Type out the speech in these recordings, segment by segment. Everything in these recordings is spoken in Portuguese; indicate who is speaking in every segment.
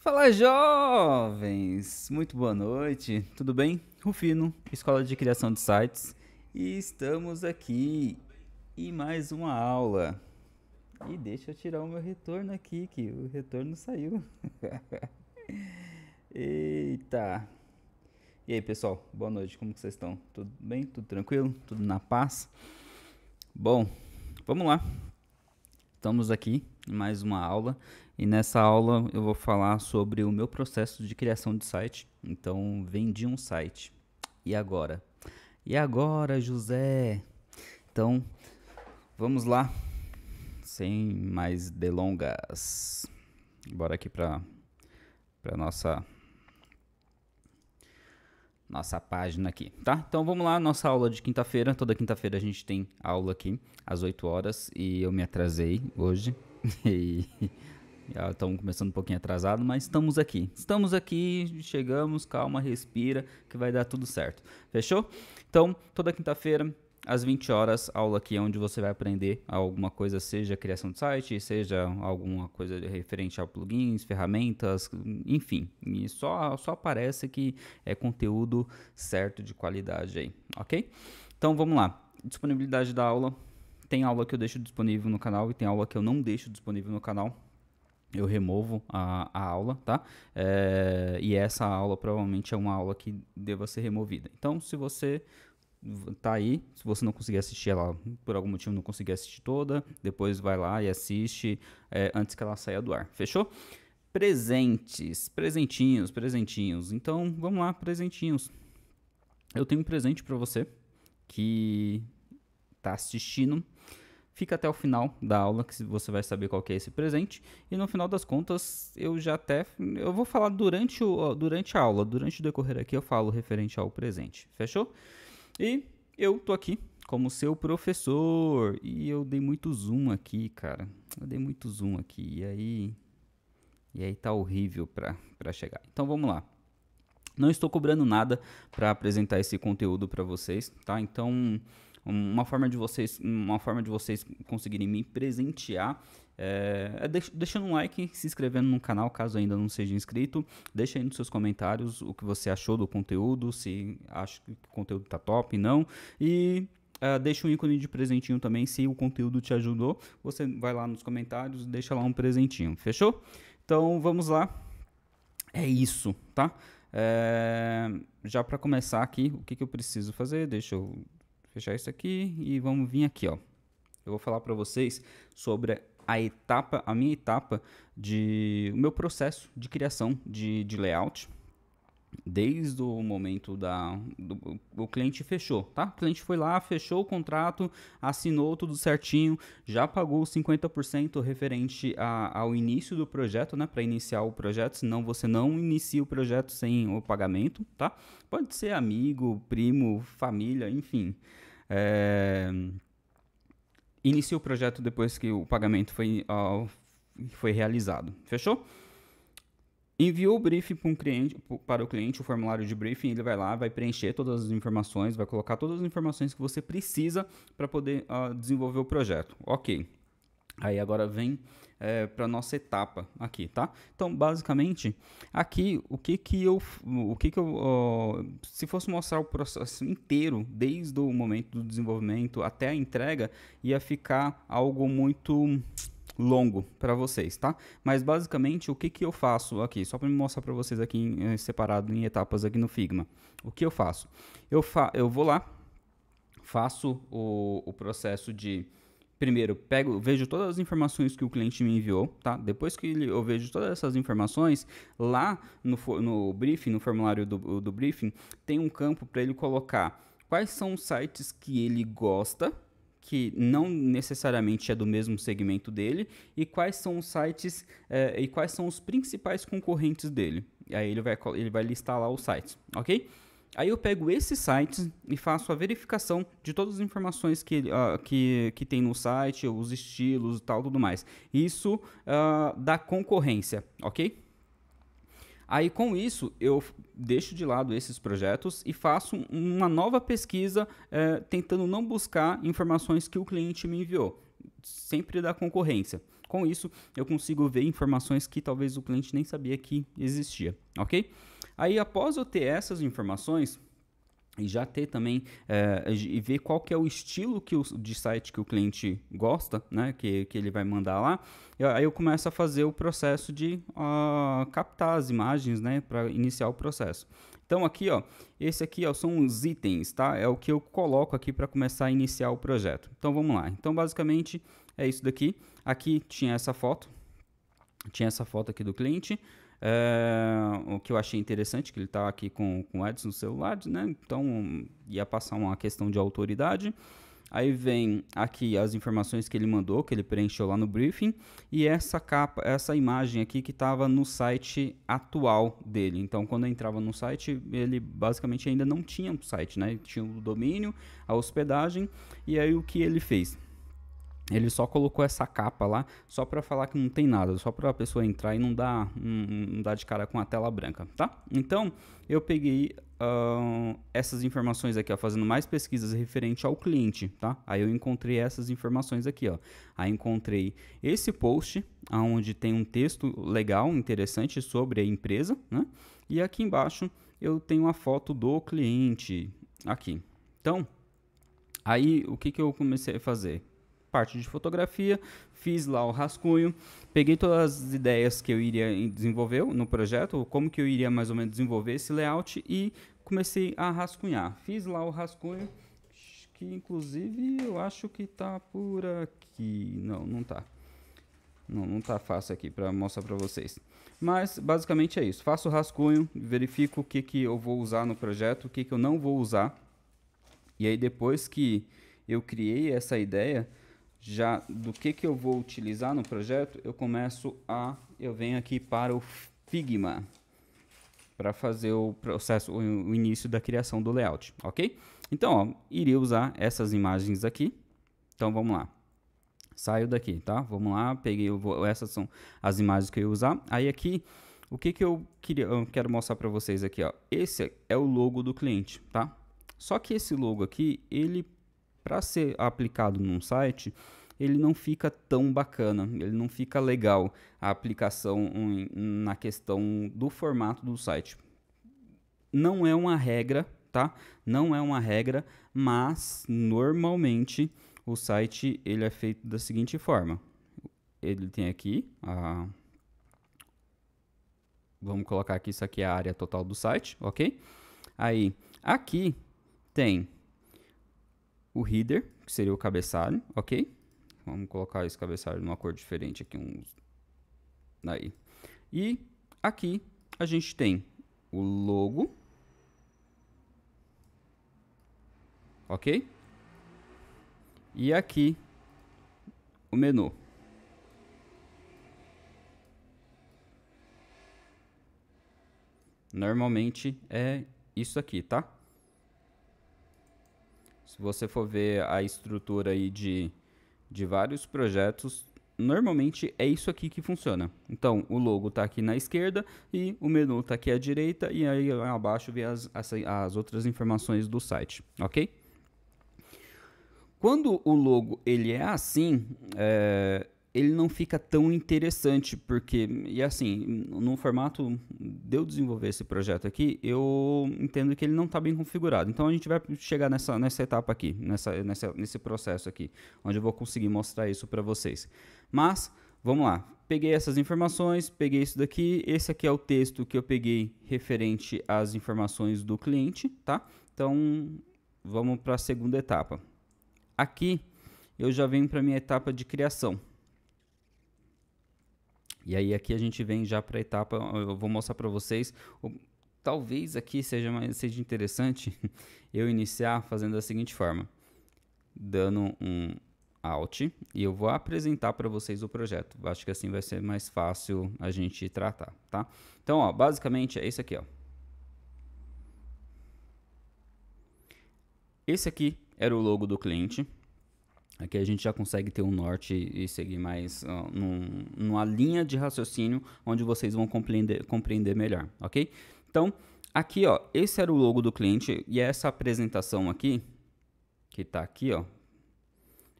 Speaker 1: Fala jovens! Muito boa noite, tudo bem? Rufino, Escola de Criação de Sites, e estamos aqui em mais uma aula. E deixa eu tirar o meu retorno aqui, que o retorno saiu. Eita! E aí pessoal, boa noite, como que vocês estão? Tudo bem? Tudo tranquilo? Tudo na paz? Bom, vamos lá! Estamos aqui em mais uma aula. E nessa aula eu vou falar sobre o meu processo de criação de site. Então, vendi um site. E agora? E agora, José? Então, vamos lá. Sem mais delongas. Bora aqui para para nossa nossa página aqui, tá? Então vamos lá, nossa aula de quinta-feira. Toda quinta-feira a gente tem aula aqui às 8 horas e eu me atrasei hoje. E já estamos começando um pouquinho atrasado, mas estamos aqui. Estamos aqui, chegamos, calma, respira, que vai dar tudo certo. Fechou? Então, toda quinta-feira, às 20 horas, aula aqui onde você vai aprender alguma coisa, seja criação de site, seja alguma coisa referente a plugins, ferramentas, enfim. E só, só parece que é conteúdo certo de qualidade aí, ok? Então, vamos lá. Disponibilidade da aula. Tem aula que eu deixo disponível no canal e tem aula que eu não deixo disponível no canal eu removo a, a aula, tá? É, e essa aula provavelmente é uma aula que deva ser removida. Então, se você tá aí, se você não conseguir assistir ela, por algum motivo não conseguir assistir toda, depois vai lá e assiste é, antes que ela saia do ar, fechou? Presentes, presentinhos, presentinhos. Então, vamos lá, presentinhos. Eu tenho um presente para você que tá assistindo Fica até o final da aula que você vai saber qual é esse presente. E no final das contas, eu já até. Eu vou falar durante, o, durante a aula, durante o decorrer aqui, eu falo referente ao presente. Fechou? E eu tô aqui como seu professor. E eu dei muito zoom aqui, cara. Eu dei muito zoom aqui. E aí. E aí tá horrível pra, pra chegar. Então vamos lá. Não estou cobrando nada para apresentar esse conteúdo para vocês, tá? Então uma forma de vocês, uma forma de vocês conseguirem me presentear eh, é, deixando um like, se inscrevendo no canal caso ainda não seja inscrito. Deixa aí nos seus comentários o que você achou do conteúdo, se acha que o conteúdo tá top, não. E uh, deixa um ícone de presentinho também se o conteúdo te ajudou. Você vai lá nos comentários e deixa lá um presentinho, fechou? Então vamos lá. É isso, tá? É, já para começar aqui, o que, que eu preciso fazer? Deixa eu fechar isso aqui e vamos vir aqui, ó. Eu vou falar para vocês sobre a etapa, a minha etapa de o meu processo de criação de, de layout, desde o momento da do, o cliente fechou, tá? O cliente foi lá, fechou o contrato, assinou tudo certinho, já pagou 50% referente a, ao início do projeto, né, para iniciar o projeto, senão você não inicia o projeto sem o pagamento, tá? Pode ser amigo, primo, família, enfim. É, o projeto depois que o pagamento foi, ah, foi realizado. Fechou? Enviou o briefing para, um cliente, para o cliente, o formulário de briefing, ele vai lá, vai preencher todas as informações, vai colocar todas as informações que você precisa para poder uh, desenvolver o projeto. Ok. Aí agora vem é, para nossa etapa aqui, tá? Então, basicamente, aqui o que que eu, o que que eu, ó, se fosse mostrar o processo inteiro, desde o momento do desenvolvimento até a entrega, ia ficar algo muito longo para vocês, tá? Mas basicamente o que que eu faço aqui, só para mostrar para vocês aqui em, separado em etapas aqui no Figma. O que eu faço? Eu fa eu vou lá, faço o, o processo de primeiro, pego, vejo todas as informações que o cliente me enviou, tá? Depois que eu vejo todas essas informações, lá no, no briefing, no formulário do, do briefing, tem um campo para ele colocar quais são os sites que ele gosta, que não necessariamente é do mesmo segmento dele, e quais são os sites eh, e quais são os principais concorrentes dele. E aí ele vai, ele vai listar lá os sites, ok? Aí eu pego esses sites e faço a verificação de todas as informações que, uh, que, que tem no site, os estilos e tal, tudo mais. Isso uh, ah, da concorrência, ok? Aí com isso eu deixo de lado esses projetos e faço uma nova pesquisa eh, tentando não buscar informações que o cliente me enviou, sempre da concorrência. Com isso, eu consigo ver informações que talvez o cliente nem sabia que existia, ok? Aí, após eu ter essas informações, e já ter também eh, e ver qual que é o estilo que o, de site que o cliente gosta, né, que, que ele vai mandar lá, eu, aí eu começo a fazer o processo de uh, captar as imagens, né, para iniciar o processo. Então aqui, ó, esse aqui ó, são os itens, tá? É o que eu coloco aqui para começar a iniciar o projeto. Então vamos lá. Então basicamente é isso daqui. Aqui tinha essa foto, tinha essa foto aqui do cliente. É, o que eu achei interessante que ele está aqui com, com Edson no celular, né? Então ia passar uma questão de autoridade. Aí vem aqui as informações que ele mandou, que ele preencheu lá no briefing, e essa capa, essa imagem aqui que estava no site atual dele. Então, quando eu entrava no site, ele basicamente ainda não tinha um site, né? Ele tinha o domínio, a hospedagem, e aí o que ele fez? Ele só colocou essa capa lá só para falar que não tem nada, só para a pessoa entrar e não dar, não dar de cara com a tela branca, tá? Então eu peguei uh, essas informações aqui, ó, fazendo mais pesquisas referente ao cliente, tá? Aí eu encontrei essas informações aqui, ó. Aí encontrei esse post, onde tem um texto legal, interessante sobre a empresa, né? E aqui embaixo eu tenho a foto do cliente aqui. Então, aí o que, que eu comecei a fazer? parte de fotografia, fiz lá o rascunho, peguei todas as ideias que eu iria desenvolver no projeto, como que eu iria mais ou menos desenvolver esse layout e comecei a rascunhar. Fiz lá o rascunho, que inclusive eu acho que tá por aqui. Não, não tá. Não, não tá fácil aqui para mostrar para vocês. Mas basicamente é isso. Faço o rascunho, verifico o que, que eu vou usar no projeto, o que, que eu não vou usar. E aí depois que eu criei essa ideia, já do que, que eu vou utilizar no projeto, eu começo a, eu venho aqui para o Figma para fazer o processo, o início da criação do layout, ok? Então, ó, iria usar essas imagens aqui. Então, vamos lá. Saio daqui, tá? Vamos lá, peguei, vou, essas são as imagens que eu ia usar. Aí aqui, o que, que eu, queria, eu quero mostrar para vocês aqui, ó. Esse é o logo do cliente, tá? Só que esse logo aqui, ele para ser aplicado num site, ele não fica tão bacana, ele não fica legal a aplicação na questão do formato do site. Não é uma regra, tá? Não é uma regra, mas normalmente o site ele é feito da seguinte forma. Ele tem aqui a Vamos colocar aqui, isso aqui é a área total do site, ok? Aí, aqui tem o header, que seria o cabeçalho, ok? Vamos colocar esse cabeçalho numa cor diferente aqui, um Aí. E aqui a gente tem o logo, ok? E aqui o menu. Normalmente é isso aqui, tá? se você for ver a estrutura aí de, de vários projetos, normalmente é isso aqui que funciona. Então, o logo está aqui na esquerda e o menu está aqui à direita e aí abaixo vem as, as, as outras informações do site, ok? Quando o logo ele é assim, é, ele não fica tão interessante, porque, e assim, no formato de eu desenvolver esse projeto aqui, eu entendo que ele não está bem configurado. Então a gente vai chegar nessa, nessa etapa aqui, nessa, nessa, nesse processo aqui, onde eu vou conseguir mostrar isso para vocês. Mas, vamos lá. Peguei essas informações, peguei isso daqui, esse aqui é o texto que eu peguei referente às informações do cliente, tá? Então, vamos para a segunda etapa. Aqui, eu já venho para a minha etapa de criação. E aí aqui a gente vem já para a etapa, eu vou mostrar para vocês, talvez aqui seja, seja interessante eu iniciar fazendo da seguinte forma, dando um Alt e eu vou apresentar para vocês o projeto. Acho que assim vai ser mais fácil a gente tratar, tá? Então, ó, basicamente é isso aqui, ó. Esse aqui era o logo do cliente, Aqui a gente já consegue ter um norte e seguir mais uh, num, numa linha de raciocínio onde vocês vão compreender, compreender melhor, ok? Então, aqui, ó, esse era o logo do cliente e essa apresentação aqui, que tá aqui, ó,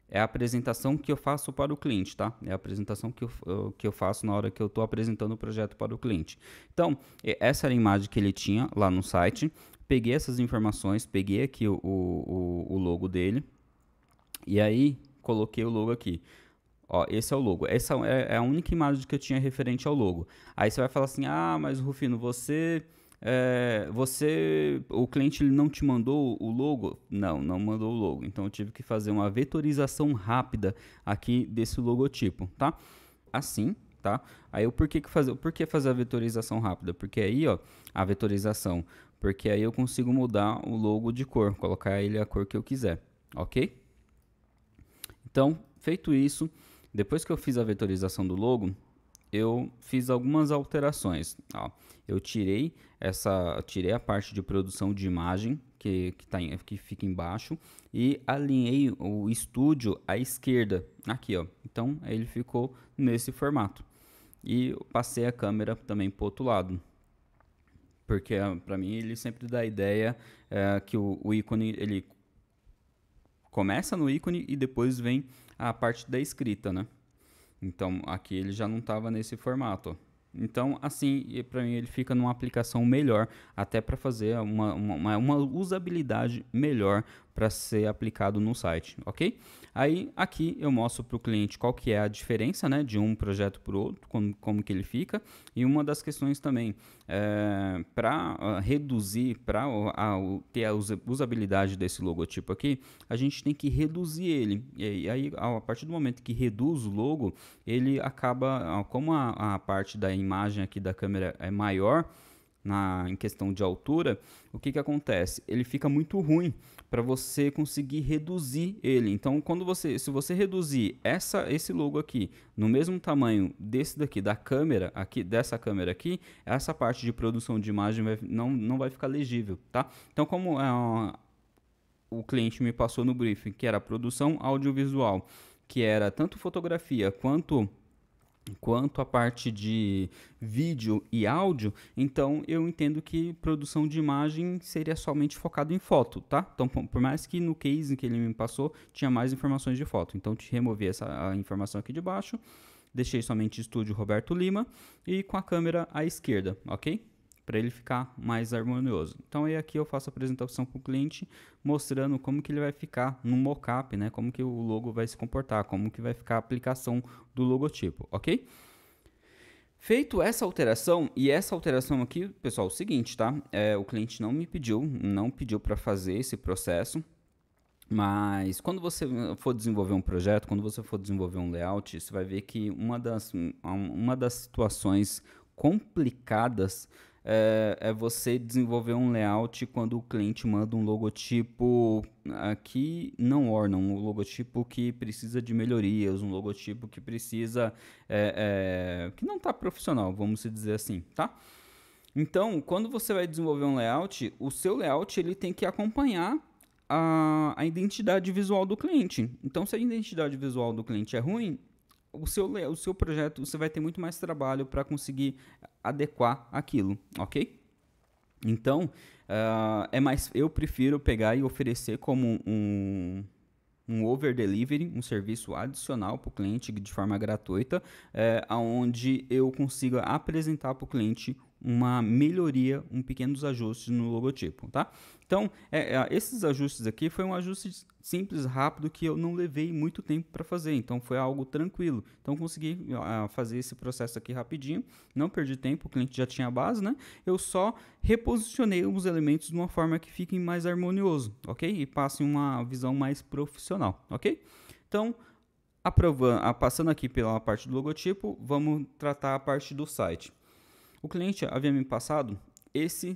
Speaker 1: é a apresentação que eu faço para o cliente, tá? É a apresentação que eu, que eu faço na hora que eu estou apresentando o projeto para o cliente. Então, essa era a imagem que ele tinha lá no site. Peguei essas informações, peguei aqui o, o, o logo dele, e aí, coloquei o logo aqui. Ó, esse é o logo. Essa é, é a única imagem que eu tinha referente ao logo. Aí você vai falar assim, ah, mas Rufino, você... É, você, o cliente ele não te mandou o logo? Não, não mandou o logo. Então eu tive que fazer uma vetorização rápida aqui desse logotipo, tá? Assim, tá? Aí o porquê que fazer, por que fazer a vetorização rápida? Porque aí, ó, a vetorização, porque aí eu consigo mudar o logo de cor, colocar ele a cor que eu quiser, ok? Então, feito isso, depois que eu fiz a vetorização do logo, eu fiz algumas alterações. Ó, eu tirei essa, tirei a parte de produção de imagem que que, tá em, que fica embaixo e alinhei o estúdio à esquerda aqui, ó. Então ele ficou nesse formato e passei a câmera também para o outro lado, porque ah, para mim ele sempre dá a ideia é, que o, o ícone ele começa no ícone e depois vem a parte da escrita, né? Então aqui ele já não estava nesse formato. Então, assim, para mim ele fica numa aplicação melhor, até para fazer uma, uma, uma, usabilidade melhor para ser aplicado no site, ok? Aí aqui eu mostro para o cliente qual que é a diferença né, de um projeto para o outro, como, como que ele fica, e uma das questões também, é, eh, para ah, reduzir, para ter a usabilidade desse logotipo aqui, a gente tem que reduzir ele, e aí a partir do momento que reduz o logo, ele acaba, ah, como a, a parte da imagem aqui da câmera é maior, na, em questão de altura, o que, que acontece? Ele fica muito ruim, para você conseguir reduzir ele. Então, quando você, se você reduzir essa, esse logo aqui no mesmo tamanho desse daqui da câmera aqui, dessa câmera aqui, essa parte de produção de imagem vai, não, não vai ficar legível, tá? Então, como é uma, o cliente me passou no briefing, que era produção audiovisual, que era tanto fotografia quanto Quanto à parte de vídeo e áudio, então eu entendo que produção de imagem seria somente focado em foto, tá? Então, por mais que no case que ele me passou tinha mais informações de foto, então te removi essa informação aqui de baixo, deixei somente estúdio Roberto Lima e com a câmera à esquerda, ok? para ele ficar mais harmonioso. Então aí aqui eu faço a apresentação para o cliente mostrando como que ele vai ficar no mockup, né? Como que o logo vai se comportar, como que vai ficar a aplicação do logotipo, ok? Feito essa alteração, e essa alteração aqui, pessoal, é o seguinte, tá? É, o cliente não me pediu, não pediu para fazer esse processo, mas quando você for desenvolver um projeto, quando você for desenvolver um layout, você vai ver que uma das, uma das situações complicadas é, é, você desenvolver um layout quando o cliente manda um logotipo aqui não orna, um logotipo que precisa de melhorias, um logotipo que precisa é, é, que não está profissional, vamos dizer assim, tá? Então, quando você vai desenvolver um layout, o seu layout ele tem que acompanhar a, a identidade visual do cliente. Então, se a identidade visual do cliente é ruim, o seu, o seu projeto, você vai ter muito mais trabalho para conseguir adequar aquilo, ok? Então, uh, é mais, eu prefiro pegar e oferecer como um, um over delivery, um serviço adicional para o cliente de forma gratuita, é, aonde eu consiga apresentar para o cliente uma melhoria, um pequenos ajustes no logotipo, tá? Então, é, é, esses ajustes aqui foi um ajuste simples, rápido, que eu não levei muito tempo para fazer, então foi algo tranquilo. Então, consegui uh, fazer esse processo aqui rapidinho, não perdi tempo, o cliente já tinha a base, né? Eu só reposicionei os elementos de uma forma que fiquem mais harmonioso, ok? E passem uma visão mais profissional, ok? Então, aprovando, ah, passando aqui pela parte do logotipo, vamos tratar a parte do site. O cliente havia me passado esse,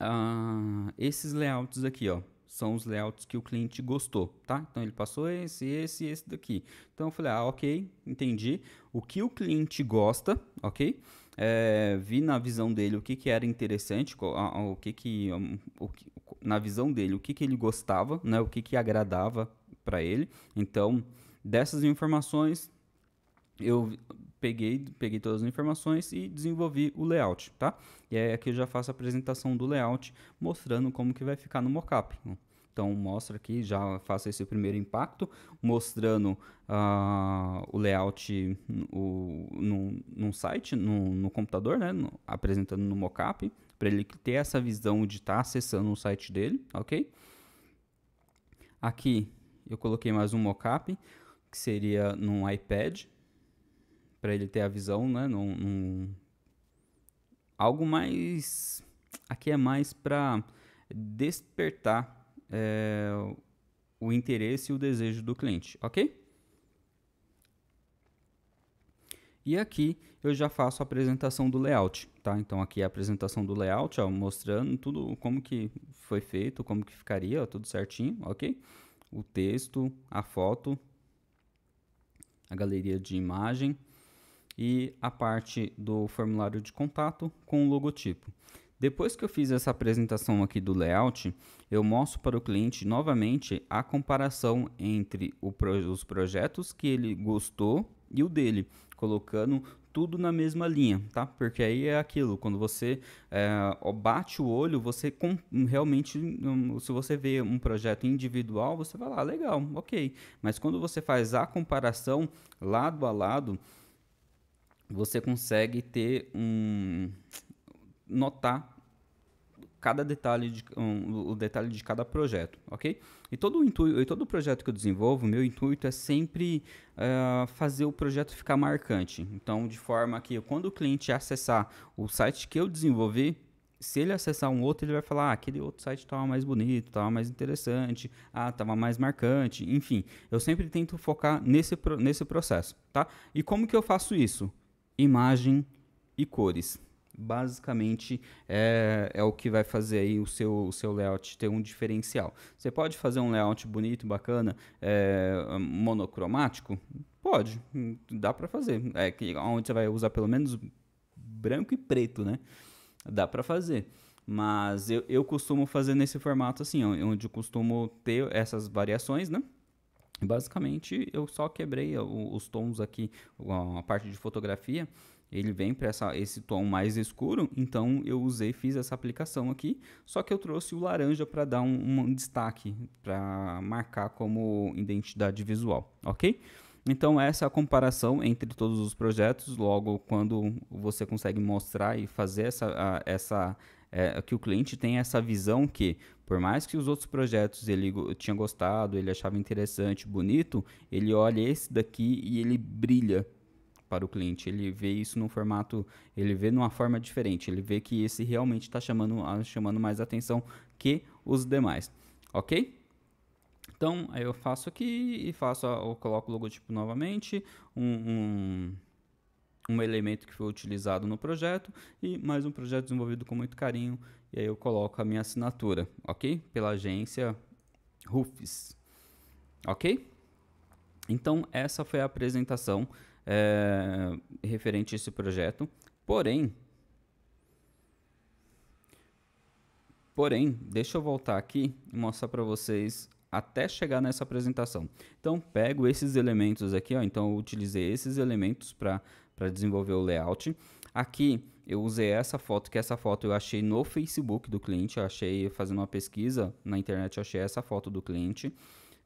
Speaker 1: uh, esses layouts aqui, ó. São os layouts que o cliente gostou, tá? Então ele passou esse, esse e esse daqui. Então eu falei, ah, ok, entendi. O que o cliente gosta, ok? É, vi na visão dele o que, que era interessante, o que que, o que na visão dele o que, que ele gostava, né? O que que agradava para ele. Então dessas informações eu peguei, peguei todas as informações e desenvolvi o layout, tá? E aí aqui eu já faço a apresentação do layout mostrando como que vai ficar no mockup. Né? Então mostra aqui, já faço esse primeiro impacto, mostrando uh, o layout o, no, num site, no, no computador, né? No, apresentando no mockup, para ele ter essa visão de estar tá acessando o site dele, ok? Aqui eu coloquei mais um mockup, que seria num iPad, para ele ter a visão, né? Num, num... Algo mais. Aqui é mais para despertar é, o interesse e o desejo do cliente, ok? E aqui eu já faço a apresentação do layout, tá? Então aqui é a apresentação do layout, ó, mostrando tudo como que foi feito, como que ficaria, ó, tudo certinho, ok? O texto, a foto, a galeria de imagem, e a parte do formulário de contato com o logotipo. Depois que eu fiz essa apresentação aqui do layout, eu mostro para o cliente novamente a comparação entre pro, os projetos que ele gostou e o dele, colocando tudo na mesma linha, tá? Porque aí é aquilo, quando você é, bate o olho, você com, realmente, hum, se você vê um projeto individual, você vai lá, ah, legal, ok. Mas quando você faz a comparação lado a lado, você consegue ter um notar cada detalhe de, um, o detalhe de cada projeto, ok? E todo o intuito, e todo o projeto que eu desenvolvo, meu intuito é sempre uh, fazer o projeto ficar marcante. Então, de forma que quando o cliente acessar o site que eu desenvolvi, se ele acessar um outro, ele vai falar: ah, aquele outro site estava mais bonito, estava mais interessante, ah, estava mais marcante, enfim. Eu sempre tento focar nesse, nesse processo, tá? E como que eu faço isso? imagem e cores. Basicamente é, é o que vai fazer aí o seu, o seu layout ter um diferencial. Você pode fazer um layout bonito, bacana, é, monocromático? Pode, dá para fazer. É que onde você vai usar pelo menos branco e preto, né? Dá para fazer. Mas eu, eu costumo fazer nesse formato assim, onde eu costumo ter essas variações, né? Basicamente, eu só quebrei os tons aqui, a parte de fotografia, ele vem para esse tom mais escuro, então eu usei, fiz essa aplicação aqui, só que eu trouxe o laranja para dar um, um destaque, para marcar como identidade visual, ok? Então essa é a comparação entre todos os projetos, logo quando você consegue mostrar e fazer essa, essa é, que o cliente tem essa visão que, por mais que os outros projetos ele tinha gostado, ele achava interessante, bonito, ele olha esse daqui e ele brilha para o cliente. Ele vê isso num formato, ele vê numa forma diferente. Ele vê que esse realmente está chamando, chamando mais atenção que os demais, ok? Então, aí eu faço aqui e faço, eu coloco o logotipo novamente, um, um um elemento que foi utilizado no projeto e mais um projeto desenvolvido com muito carinho. E aí eu coloco a minha assinatura, ok? Pela agência Rufis, ok? Então essa foi a apresentação é, referente a esse projeto. Porém, porém, deixa eu voltar aqui e mostrar para vocês até chegar nessa apresentação. Então pego esses elementos aqui, ó. Então eu utilizei esses elementos para para desenvolver o layout. Aqui eu usei essa foto, que essa foto eu achei no Facebook do cliente, eu achei fazendo uma pesquisa na internet, eu achei essa foto do cliente.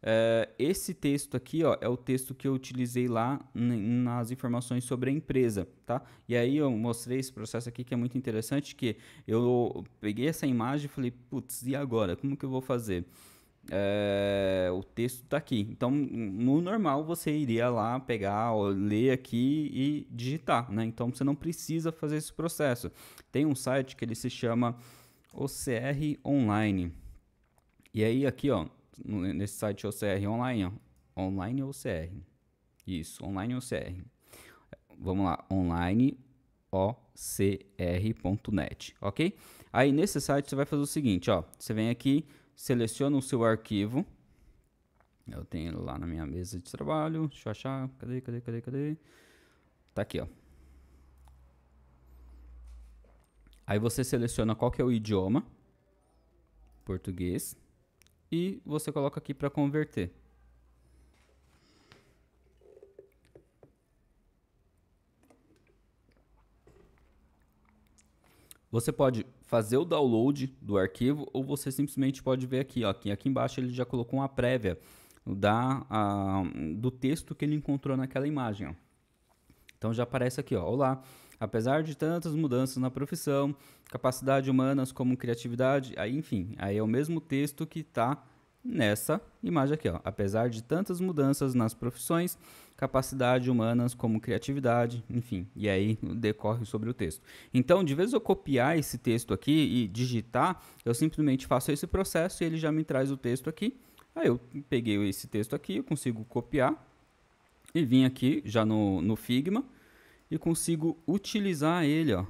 Speaker 1: É, esse texto aqui ó, é o texto que eu utilizei lá nas informações sobre a empresa, tá? E aí eu mostrei esse processo aqui que é muito interessante, que eu peguei essa imagem e falei, putz, e agora? Como que eu vou fazer? É, o texto está aqui. Então, no normal, você iria lá pegar, ou ler aqui e digitar. Né? Então, você não precisa fazer esse processo. Tem um site que ele se chama OCR Online. E aí, aqui, ó, nesse site OCR Online, ó, online OCR. Isso, online OCR. Vamos lá, online ocr.net, ok? Aí nesse site você vai fazer o seguinte, ó, você vem aqui, seleciona o seu arquivo. Eu tenho lá na minha mesa de trabalho. Deixa eu achar. Cadê, cadê, cadê, cadê? Tá aqui, ó. Aí você seleciona qual que é o idioma. Português. E você coloca aqui para converter. Você pode fazer o download do arquivo ou você simplesmente pode ver aqui, ó, aqui, aqui embaixo ele já colocou uma prévia da, a, do texto que ele encontrou naquela imagem. Ó. Então já aparece aqui, ó, olá, apesar de tantas mudanças na profissão, capacidade humanas como criatividade, aí enfim, aí é o mesmo texto que está nessa imagem aqui. Ó. Apesar de tantas mudanças nas profissões, capacidade humanas como criatividade, enfim, e aí decorre sobre o texto. Então, de vez eu copiar esse texto aqui e digitar, eu simplesmente faço esse processo e ele já me traz o texto aqui. Aí eu peguei esse texto aqui, eu consigo copiar e vim aqui já no, no Figma e consigo utilizar ele, ó,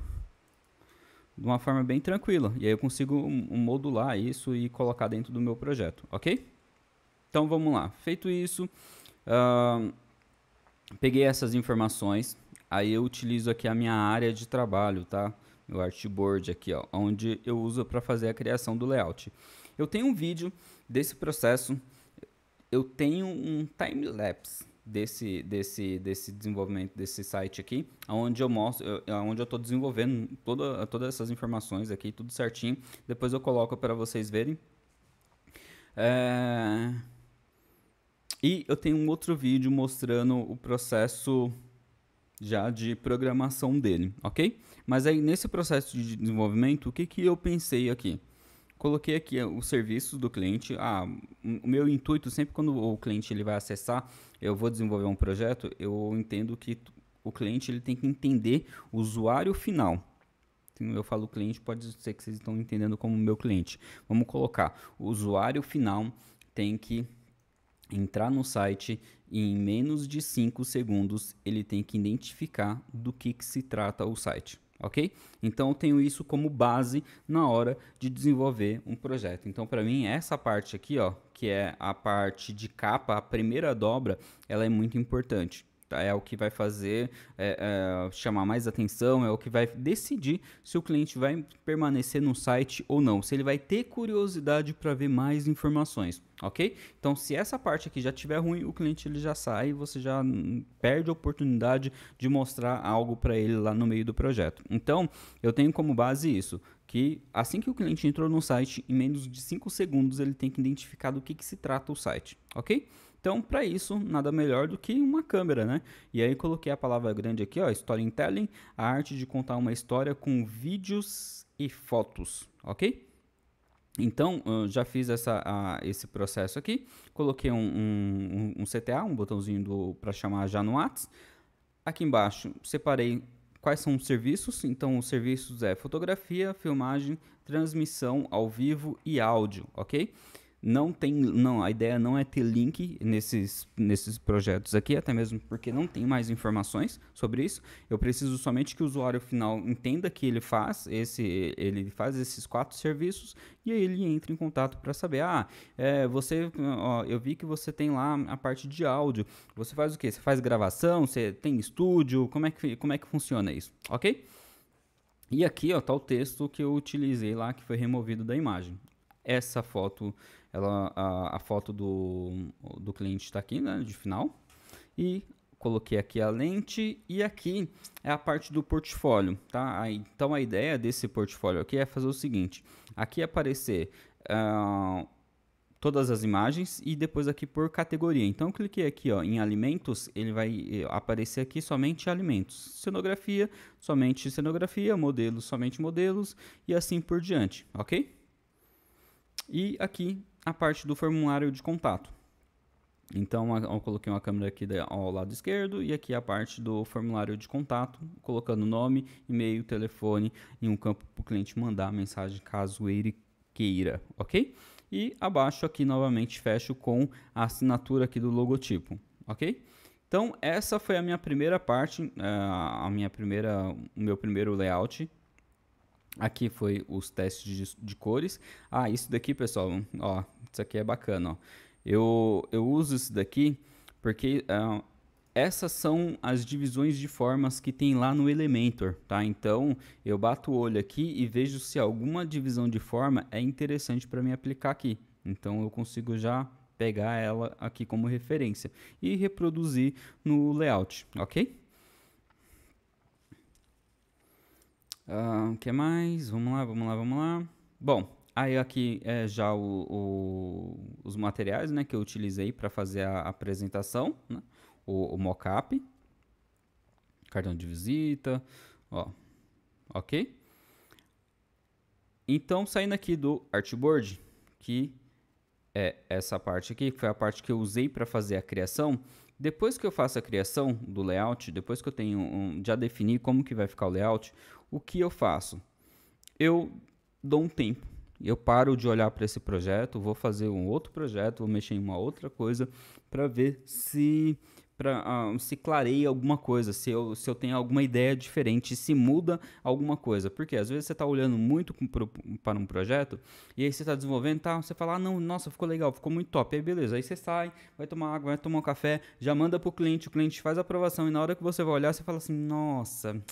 Speaker 1: de uma forma bem tranquila. E aí eu consigo modular isso e colocar dentro do meu projeto, ok? Então vamos lá. Feito isso, uh, peguei essas informações. Aí eu utilizo aqui a minha área de trabalho, tá? Meu artboard aqui, ó, onde eu uso para fazer a criação do layout. Eu tenho um vídeo desse processo. Eu tenho um time lapse desse, desse, desse desenvolvimento desse site aqui, é onde eu mostro, onde eu estou desenvolvendo toda, todas essas informações aqui, tudo certinho. Depois eu coloco para vocês verem. É... E eu tenho um outro vídeo mostrando o processo já de programação dele, ok? Mas aí nesse processo de desenvolvimento, o que, que eu pensei aqui? coloquei aqui eh, os serviços do cliente. Ah, o meu intuito sempre quando o cliente ele vai acessar, eu vou desenvolver um projeto, eu entendo que o cliente ele tem que entender o usuário final. Então, eu falo cliente, pode ser que vocês estão entendendo como meu cliente. Vamos colocar, o usuário final tem que entrar no site e em menos de 5 segundos ele tem que identificar do que, que se trata o site ok? Então eu tenho isso como base na hora de desenvolver um projeto. Então para mim essa parte aqui, ó, que é a parte de capa, a primeira dobra, ela é muito importante. É o que vai fazer é, é, chamar mais atenção, é o que vai decidir se o cliente vai permanecer no site ou não, se ele vai ter curiosidade para ver mais informações, ok? Então, se essa parte aqui já tiver ruim, o cliente ele já sai e você já perde a oportunidade de mostrar algo para ele lá no meio do projeto. Então, eu tenho como base isso que assim que o cliente entrou no site, em menos de 5 segundos ele tem que identificar do que, que se trata o site, ok? Então, para isso, nada melhor do que uma câmera, né? E aí coloquei a palavra grande aqui, ó, storytelling, a arte de contar uma história com vídeos e fotos, ok? Então, já fiz essa, a, esse processo aqui, coloquei um, um, um CTA, um botãozinho para chamar já no Whats. Aqui embaixo, separei quais são os serviços. Então, os serviços é fotografia, filmagem, transmissão ao vivo e áudio, ok? não tem não a ideia não é ter link nesses nesses projetos aqui até mesmo porque não tem mais informações sobre isso eu preciso somente que o usuário final entenda que ele faz esse ele faz esses quatro serviços e aí ele entra em contato para saber ah é, você ó, eu vi que você tem lá a parte de áudio você faz o que você faz gravação você tem estúdio como é que como é que funciona isso ok e aqui ó tá o texto que eu utilizei lá que foi removido da imagem essa foto ela, a, a foto do, do cliente está aqui, né, de final. E coloquei aqui a lente e aqui é a parte do portfólio, tá? Então a ideia desse portfólio aqui é fazer o seguinte: aqui aparecer uh, todas as imagens e depois aqui por categoria. Então cliquei aqui ó, em alimentos, ele vai eh, aparecer aqui somente alimentos, cenografia somente cenografia, modelos somente modelos e assim por diante, ok? E aqui a parte do formulário de contato. Então, eu coloquei uma câmera aqui ao lado esquerdo e aqui a parte do formulário de contato, colocando nome, e-mail, telefone e um campo para o cliente mandar a mensagem caso ele queira, ok? E abaixo aqui novamente fecho com a assinatura aqui do logotipo, ok? Então, essa foi a minha primeira parte, eh, a minha primeira, o meu primeiro layout Aqui foi os testes de, de, cores. Ah, isso daqui, pessoal, ó, isso aqui é bacana, ó. Eu, eu uso isso daqui porque uh, essas são as divisões de formas que tem lá no Elementor, tá? Então, eu bato o olho aqui e vejo se alguma divisão de forma é interessante para mim aplicar aqui. Então, eu consigo já pegar ela aqui como referência e reproduzir no layout, ok? Ah, o uh, que mais? Vamos lá, vamos lá, vamos lá. Bom, aí aqui é já o, o, os materiais né, que eu utilizei para fazer a apresentação, né? o, o mockup, cartão de visita, ó, ok? Então, saindo aqui do artboard, que é essa parte aqui, que foi a parte que eu usei para fazer a criação. Depois que eu faço a criação do layout, depois que eu tenho um, já defini como que vai ficar o layout, o que eu faço? Eu dou um tempo, eu paro de olhar para esse projeto, vou fazer um outro projeto, vou mexer em uma outra coisa para ver se para uh, ah, se clareia alguma coisa, se eu, se eu tenho alguma ideia diferente, se muda alguma coisa. Porque às vezes você está olhando muito para um projeto e aí você está desenvolvendo tá, você fala, ah, não, nossa, ficou legal, ficou muito top. Aí beleza, aí você sai, vai tomar água, vai tomar um café, já manda para o cliente, o cliente faz a aprovação e na hora que você vai olhar, você fala assim, nossa,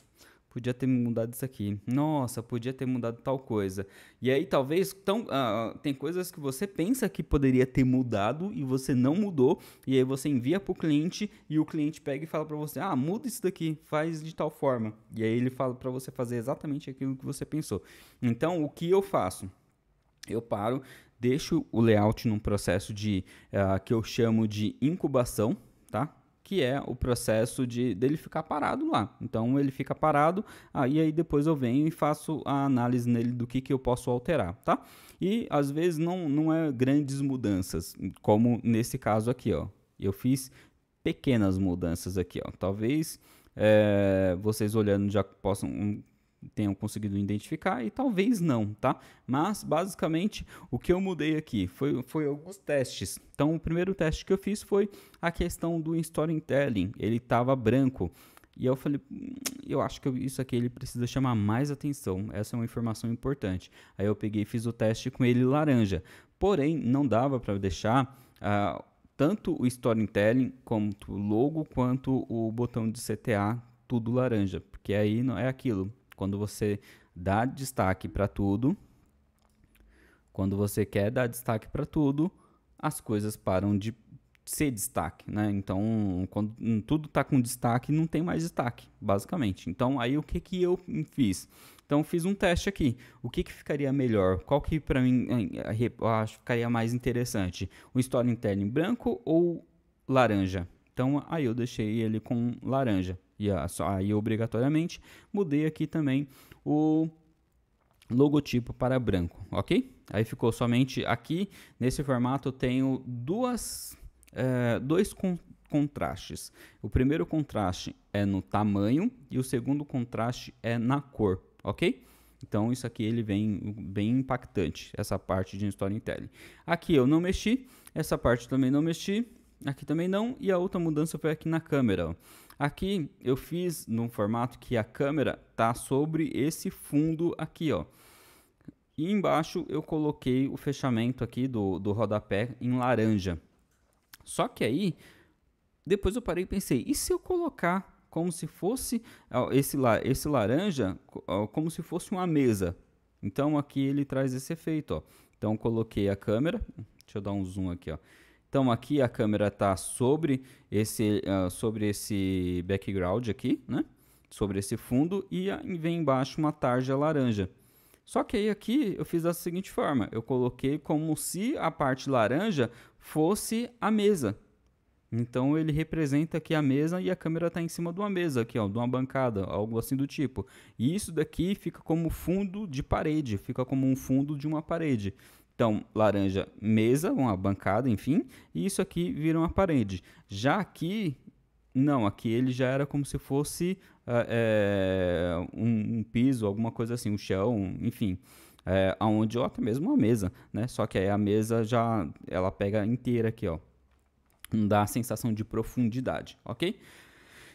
Speaker 1: podia ter mudado isso aqui. Nossa, podia ter mudado tal coisa. E aí talvez tão, ah, ah, tem coisas que você pensa que poderia ter mudado e você não mudou. E aí você envia para o cliente e o cliente pega e fala para você: ah, muda isso daqui, faz de tal forma. E aí ele fala para você fazer exatamente aquilo que você pensou. Então o que eu faço? Eu paro, deixo o layout num processo de ah, que eu chamo de incubação, tá? que é o processo de dele ficar parado lá. Então ele fica parado, aí aí depois eu venho e faço a análise nele do que, que eu posso alterar, tá? E às vezes não, não é grandes mudanças, como nesse caso aqui, ó. Eu fiz pequenas mudanças aqui, ó. Talvez é, vocês olhando já possam tenham conseguido identificar e talvez não, tá? Mas basicamente o que eu mudei aqui foi, foi alguns testes. Então o primeiro teste que eu fiz foi a questão do storytelling, ele estava branco. E eu falei, hum, eu acho que isso aqui ele precisa chamar mais atenção. Essa é uma informação importante. Aí eu peguei e fiz o teste com ele laranja. Porém, não dava para deixar uh, tanto o storytelling, como o logo, quanto o botão de CTA, tudo laranja. Porque aí não é aquilo quando você dá destaque para tudo, quando você quer dar destaque para tudo, as coisas param de ser destaque, né? Então, quando hum, tudo está com destaque, não tem mais destaque, basicamente. Então, aí o que que eu fiz? Então, fiz um teste aqui. O que que ficaria melhor? Qual que para mim eu acho ficaria mais interessante? O storytelling branco ou laranja? Então, aí eu deixei ele com laranja e aí obrigatoriamente mudei aqui também o logotipo para branco, ok? Aí ficou somente aqui, nesse formato eu tenho duas, é, dois con contrastes. O primeiro contraste é no tamanho e o segundo contraste é na cor, ok? Então isso aqui ele vem bem impactante, essa parte de storytelling. Aqui eu não mexi, essa parte também não mexi, aqui também não, e a outra mudança foi aqui na câmera, ó. Aqui eu fiz num formato que a câmera tá sobre esse fundo aqui, ó. E embaixo eu coloquei o fechamento aqui do, do rodapé em laranja. Só que aí, depois eu parei e pensei, e se eu colocar como se fosse esse, esse laranja, como se fosse uma mesa? Então aqui ele traz esse efeito, ó. Então coloquei a câmera, deixa eu dar um zoom aqui, ó. Então aqui a câmera está sobre esse, uh, sobre esse background aqui, né? sobre esse fundo, e ah, vem embaixo uma tarja laranja. Só que aí aqui eu fiz da seguinte forma, eu coloquei como se a parte laranja fosse a mesa. Então ele representa aqui a mesa e a câmera está em cima de uma mesa aqui, ó, de uma bancada, algo assim do tipo. E isso daqui fica como fundo de parede, fica como um fundo de uma parede. Então, laranja, mesa, uma bancada, enfim, e isso aqui vira uma parede. Já aqui, não, aqui ele já era como se fosse é, um, um, piso, alguma coisa assim, um chão, enfim. É, aonde, ó, até mesmo uma mesa, né? Só que aí a mesa já, ela pega inteira aqui, ó. Não dá a sensação de profundidade, ok?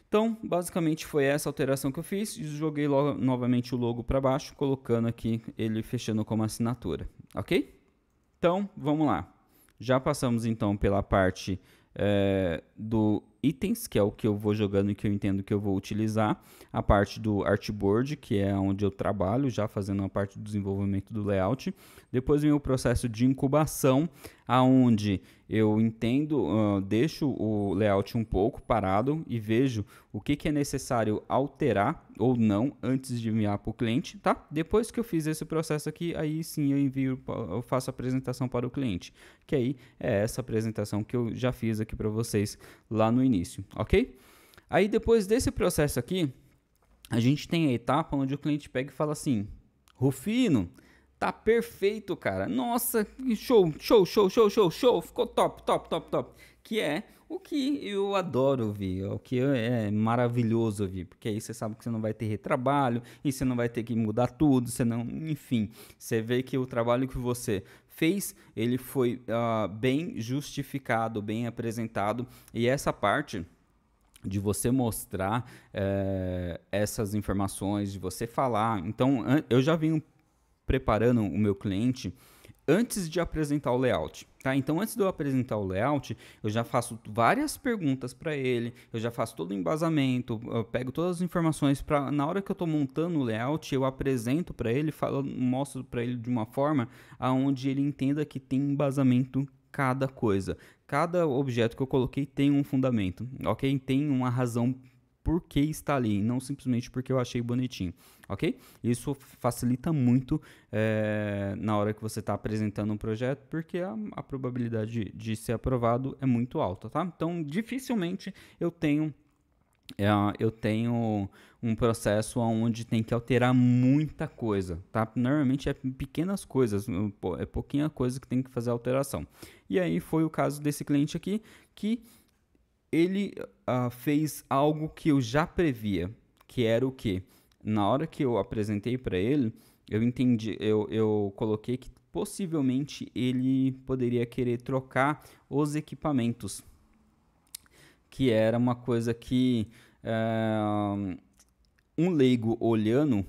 Speaker 1: Então, basicamente foi essa alteração que eu fiz. Joguei logo, novamente o logo para baixo, colocando aqui ele fechando como assinatura, ok? Então, vamos lá. Já passamos então pela parte é, do itens, que é o que eu vou jogando e que eu entendo que eu vou utilizar, a parte do artboard, que é onde eu trabalho, já fazendo a parte do desenvolvimento do layout. Depois vem o processo de incubação, aonde eu entendo, uh, deixo o layout um pouco parado e vejo o que, que é necessário alterar ou não antes de enviar para o cliente, tá? Depois que eu fiz esse processo aqui, aí sim eu envio, eu faço a apresentação para o cliente, que aí é essa apresentação que eu já fiz aqui para vocês lá no início, ok? Aí depois desse processo aqui, a gente tem a etapa onde o cliente pega e fala assim, Rufino, Tá perfeito, cara. Nossa, show, show, show, show, show, show. Ficou top, top, top, top. Que é o que eu adoro ouvir, é o que é maravilhoso ouvir, porque aí você sabe que você não vai ter retrabalho, e você não vai ter que mudar tudo, você não, enfim, você vê que o trabalho que você fez, ele foi uh, bem justificado, bem apresentado, e essa parte de você mostrar é, essas informações, de você falar. Então, eu já vim preparando o meu cliente antes de apresentar o layout. Tá? Então, antes de eu apresentar o layout, eu já faço várias perguntas para ele, eu já faço todo o embasamento, eu pego todas as informações para na hora que eu estou montando o layout, eu apresento para ele, falo, mostro para ele de uma forma aonde ele entenda que tem embasamento cada coisa. Cada objeto que eu coloquei tem um fundamento, ok? Tem uma razão porquê está ali, não simplesmente porque eu achei bonitinho, ok? Isso facilita muito é, na hora que você está apresentando um projeto, porque a, a probabilidade de, de, ser aprovado é muito alta, tá? Então, dificilmente eu tenho é, eu tenho um processo onde tem que alterar muita coisa, tá? Normalmente é pequenas coisas, é pouquinha coisa que tem que fazer alteração. E aí foi o caso desse cliente aqui que ele uh, fez algo que eu já previa, que era o quê? Na hora que eu apresentei para ele, eu entendi, eu, eu coloquei que possivelmente ele poderia querer trocar os equipamentos, que era uma coisa que uh, um leigo olhando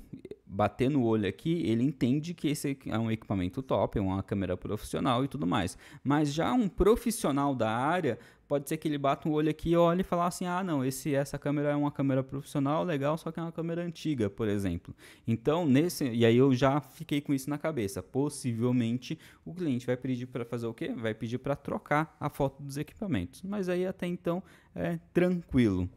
Speaker 1: bater no olho aqui, ele entende que esse é um equipamento top, é uma câmera profissional e tudo mais. Mas já um profissional da área, pode ser que ele bata um olho aqui, olhe e falar assim: "Ah, não, esse essa câmera é uma câmera profissional, legal, só que é uma câmera antiga", por exemplo. Então, nesse, e aí eu já fiquei com isso na cabeça. Possivelmente o cliente vai pedir para fazer o quê? Vai pedir para trocar a foto dos equipamentos. Mas aí até então é tranquilo.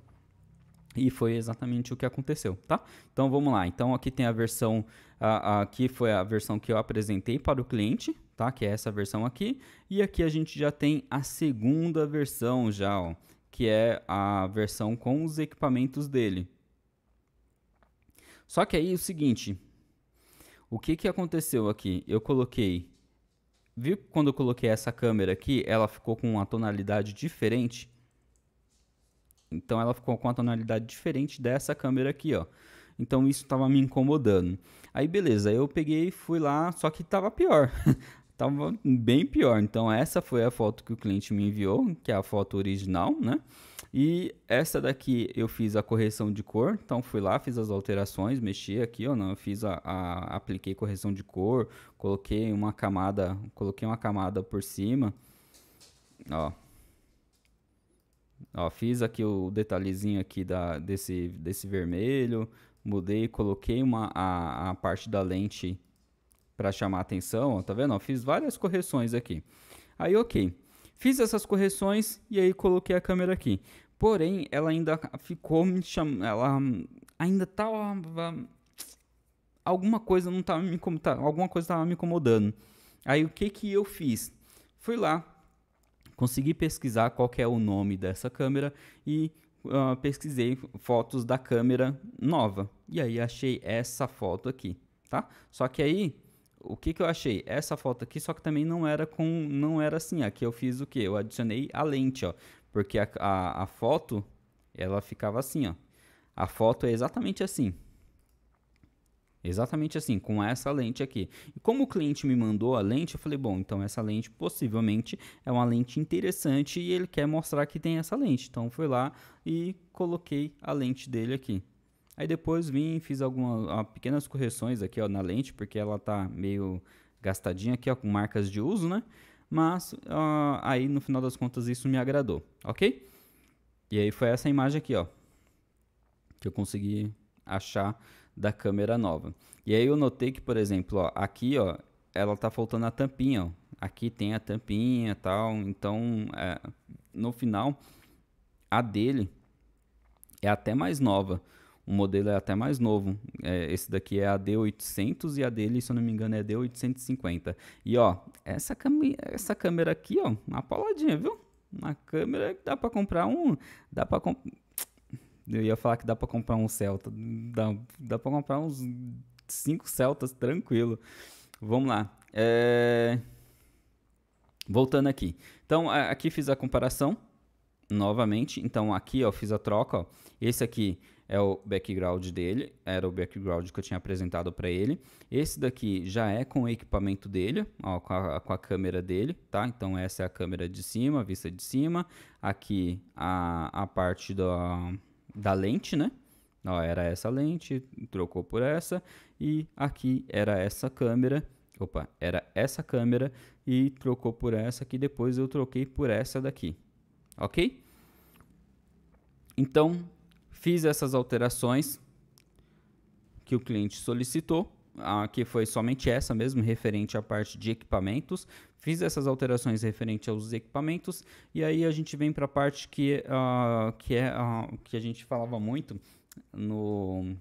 Speaker 1: E foi exatamente o que aconteceu, tá? Então vamos lá. Então aqui tem a versão, a, a, aqui foi a versão que eu apresentei para o cliente, tá? Que é essa versão aqui. E aqui a gente já tem a segunda versão já, ó, que é a versão com os equipamentos dele. Só que aí é o seguinte, o que que aconteceu aqui? Eu coloquei, viu quando eu coloquei essa câmera aqui, ela ficou com uma tonalidade diferente? Então ela ficou com a tonalidade diferente dessa câmera aqui, ó. Então isso estava me incomodando. Aí beleza, eu peguei, fui lá, só que estava pior. tava bem pior. Então essa foi a foto que o cliente me enviou, que é a foto original, né? E essa daqui eu fiz a correção de cor, então fui lá, fiz as alterações, mexi aqui, ó, não, eu fiz a, a apliquei correção de cor, coloquei uma camada, coloquei uma camada por cima, ó, Ó, fiz aqui o detalhezinho aqui da, desse, desse vermelho, mudei, coloquei uma, a, a parte da lente para chamar atenção, ó, tá vendo? Ó, fiz várias correções aqui. Aí, ok. Fiz essas correções e aí coloquei a câmera aqui. Porém, ela ainda ficou me chamando, ela ainda tava alguma coisa não tava me alguma coisa tava me incomodando. Aí o que que eu fiz? Fui lá, Consegui pesquisar qual é o nome dessa câmera e uh, pesquisei fotos da câmera nova. E aí achei essa foto aqui, tá? Só que aí o que, que eu achei? Essa foto aqui, só que também não era com, não era assim. Aqui eu fiz o que? Eu adicionei a lente, ó, porque a, a, a foto ela ficava assim, ó. A foto é exatamente assim, Exatamente assim, com essa lente aqui. E como o cliente me mandou a lente, eu falei, bom, então essa lente possivelmente é uma lente interessante e ele quer mostrar que tem essa lente. Então fui lá e coloquei a lente dele aqui. Aí depois vim fiz algumas ah, pequenas correções aqui ó, na lente, porque ela tá meio gastadinha aqui ó, com marcas de uso, né? Mas ó, ah, aí no final das contas isso me agradou, ok? E aí foi essa imagem aqui, ó, que eu consegui achar da câmera nova. E aí eu notei que, por exemplo, ó, aqui ó, ela tá faltando a tampinha, ó. Aqui tem a tampinha tal, então é, no final a dele é até mais nova. O modelo é até mais novo. É, esse daqui é a D800 e a dele, se eu não me engano, é a D850. E ó, essa, essa câmera aqui, ó, uma pauladinha, viu? Uma câmera que dá para comprar um, dá para eu ia falar que dá para comprar um Celta. Dá, dá para comprar uns cinco Celtas tranquilo. Vamos lá. É... Voltando aqui. Então, aqui fiz a comparação novamente. Então, aqui ó, fiz a troca. Ó. Esse aqui é o background dele. Era o background que eu tinha apresentado para ele. Esse daqui já é com o equipamento dele, ó, com, a, com a câmera dele. tá? Então, essa é a câmera de cima, a vista de cima. Aqui a, a parte da da lente, né? Ó, era essa lente, trocou por essa, e aqui era essa câmera, opa, era essa câmera e trocou por essa que depois eu troquei por essa daqui, ok? Então, fiz essas alterações que o cliente solicitou, Aqui que foi somente essa mesmo, referente à parte de equipamentos, Fiz essas alterações referente aos equipamentos e aí a gente vem para a parte que, uh, que é uh, que a gente falava muito no,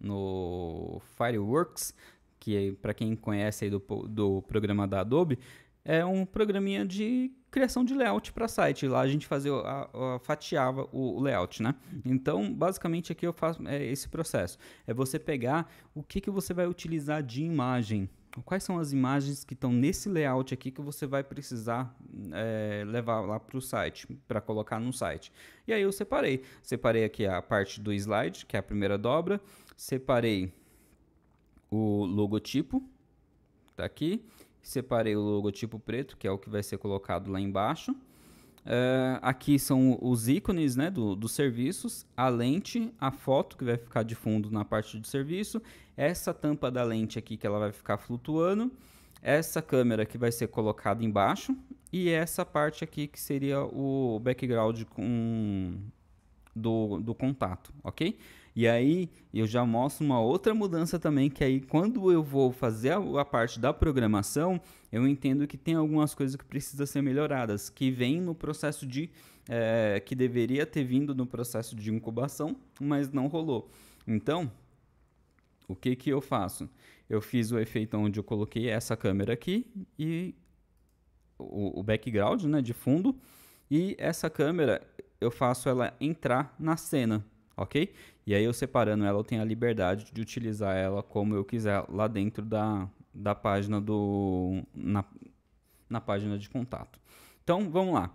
Speaker 1: no Fireworks, que para quem conhece do, do programa da Adobe, é um programinha de criação de layout para site. Lá a gente fazia, a, a, fatiava o layout, né? Então, basicamente aqui eu faço é, esse processo. É você pegar o que, que você vai utilizar de imagem quais são as imagens que estão nesse layout aqui que você vai precisar é, levar lá para o site, para colocar no site. E aí eu separei. Separei aqui a parte do slide, que é a primeira dobra. Separei o logotipo, tá aqui. Separei o logotipo preto, que é o que vai ser colocado lá embaixo. Uh, aqui são os ícones né, do, dos serviços, a lente, a foto que vai ficar de fundo na parte de serviço, essa tampa da lente aqui que ela vai ficar flutuando, essa câmera que vai ser colocada embaixo e essa parte aqui que seria o background com, do, do contato, ok? E aí eu já mostro uma outra mudança também, que aí quando eu vou fazer a, a parte da programação, eu entendo que tem algumas coisas que precisam ser melhoradas, que vem no processo de. É, que deveria ter vindo no processo de incubação, mas não rolou. Então, o que, que eu faço? Eu fiz o efeito onde eu coloquei essa câmera aqui e o, o background né, de fundo, e essa câmera eu faço ela entrar na cena ok? E aí eu separando ela, eu tenho a liberdade de utilizar ela como eu quiser lá dentro da, da página do na, na página de contato. Então vamos lá.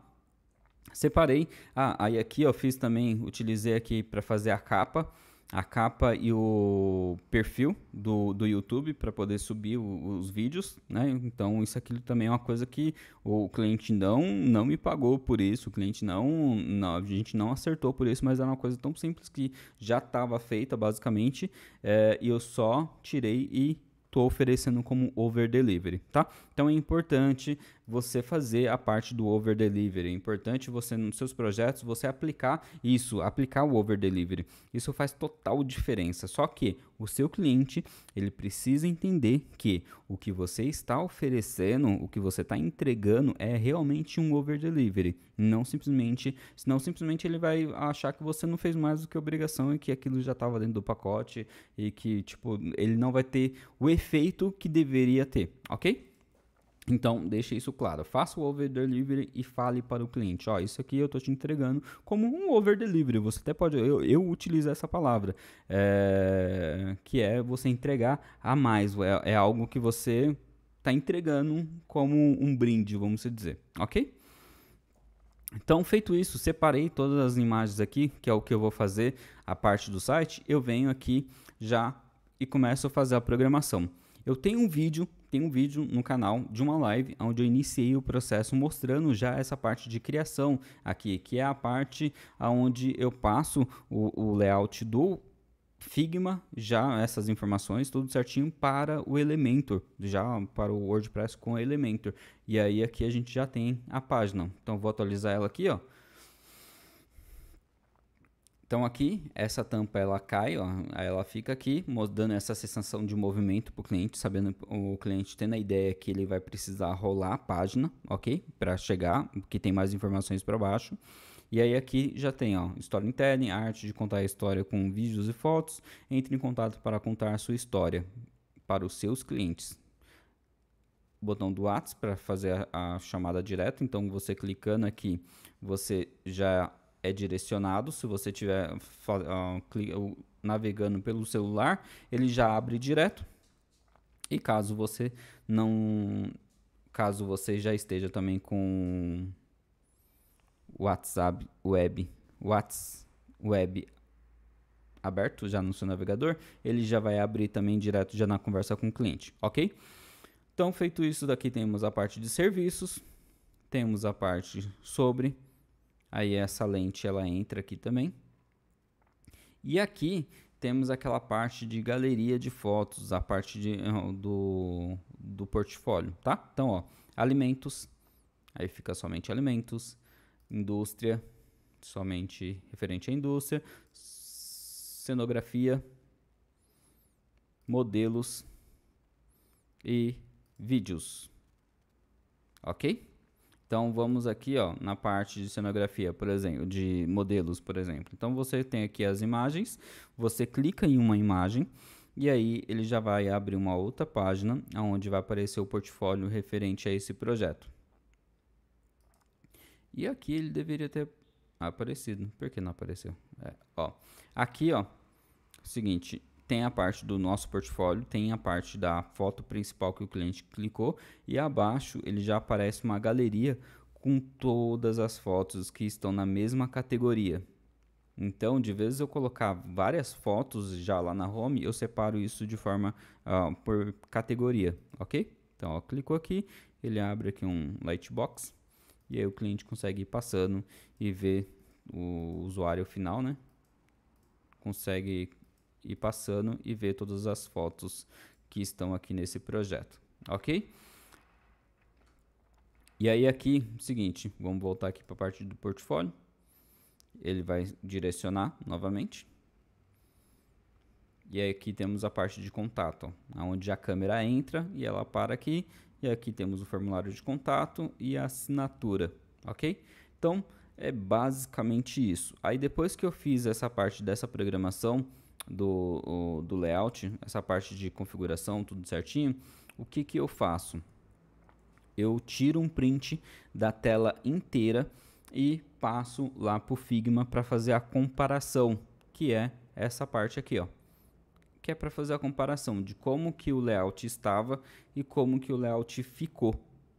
Speaker 1: Separei, ah, aí aqui eu fiz também, utilizei aqui para fazer a capa a capa e o perfil do, do YouTube para poder subir o, os vídeos, né? Então isso aqui também é uma coisa que o cliente não não me pagou por isso, o cliente não, não a gente não acertou por isso, mas era uma coisa tão simples que já estava feita basicamente é, e eu só tirei e estou oferecendo como over delivery, tá? Então é importante você fazer a parte do over delivery. É importante você nos seus projetos você aplicar isso, aplicar o over delivery. Isso faz total diferença. Só que o seu cliente, ele precisa entender que o que você está oferecendo, o que você está entregando é realmente um over delivery, não simplesmente, senão simplesmente ele vai achar que você não fez mais do que obrigação e que aquilo já estava dentro do pacote e que tipo, ele não vai ter o efeito que deveria ter, OK? Então, deixe isso claro. Faça o over delivery e fale para o cliente: ó, isso aqui eu estou te entregando como um over delivery. Você até pode, eu, eu utilizo essa palavra, é, que é você entregar a mais. É, é algo que você está entregando como um brinde, vamos dizer, ok? Então, feito isso, separei todas as imagens aqui, que é o que eu vou fazer a parte do site. Eu venho aqui já e começo a fazer a programação. Eu tenho um vídeo tem um vídeo no canal de uma live onde eu iniciei o processo mostrando já essa parte de criação aqui, que é a parte onde eu passo o, o layout do Figma já essas informações tudo certinho para o Elementor, já para o WordPress com Elementor. E aí aqui a gente já tem a página. Então vou atualizar ela aqui, ó. Então aqui, essa tampa ela cai, ó, ela fica aqui, dando essa sensação de movimento para o cliente, sabendo o cliente tendo a ideia que ele vai precisar rolar a página, ok? Para chegar, que tem mais informações para baixo. E aí aqui já tem, ó, interna, arte de contar a história com vídeos e fotos. Entre em contato para contar sua história para os seus clientes. Botão do WhatsApp para fazer a, a chamada direta. Então você clicando aqui, você já é direcionado. Se você estiver ah, navegando pelo celular, ele já abre direto. E caso você não. Caso você já esteja também com WhatsApp Web. WhatsApp Web aberto já no seu navegador, ele já vai abrir também direto já na conversa com o cliente, ok? Então, feito isso, daqui temos a parte de serviços, temos a parte sobre, Aí essa lente ela entra aqui também. E aqui temos aquela parte de galeria de fotos, a parte de, eh, do, do portfólio, tá? Então, ó, alimentos, aí fica somente alimentos, indústria, somente referente à indústria, cenografia, modelos e vídeos, ok? Então vamos aqui ó, na parte de cenografia, por exemplo, de modelos, por exemplo. Então você tem aqui as imagens, você clica em uma imagem e aí ele já vai abrir uma outra página onde vai aparecer o portfólio referente a esse projeto. E aqui ele deveria ter aparecido. Por que não apareceu? É, ó. Aqui, ó, seguinte, tem a parte do nosso portfólio, tem a parte da foto principal que o cliente clicou e abaixo ele já aparece uma galeria com todas as fotos que estão na mesma categoria. Então, de vez eu colocar várias fotos já lá na home, eu separo isso de forma uh, por categoria, ok? Então, ó, clicou aqui, ele abre aqui um Lightbox e aí o cliente consegue ir passando e ver o usuário final, né? Consegue e passando e ver todas as fotos que estão aqui nesse projeto, ok? E aí aqui, seguinte, vamos voltar aqui para a parte do portfólio. Ele vai direcionar novamente. E aqui temos a parte de contato, onde a câmera entra e ela para aqui. E aqui temos o formulário de contato e a assinatura, ok? Então, é basicamente isso. Aí depois que eu fiz essa parte dessa programação, do, o, do layout, essa parte de configuração, tudo certinho, o que, que eu faço? Eu tiro um print da tela inteira e passo lá para o Figma para fazer a comparação, que é essa parte aqui, ó, que é para fazer a comparação de como que o layout estava e como que o layout ficou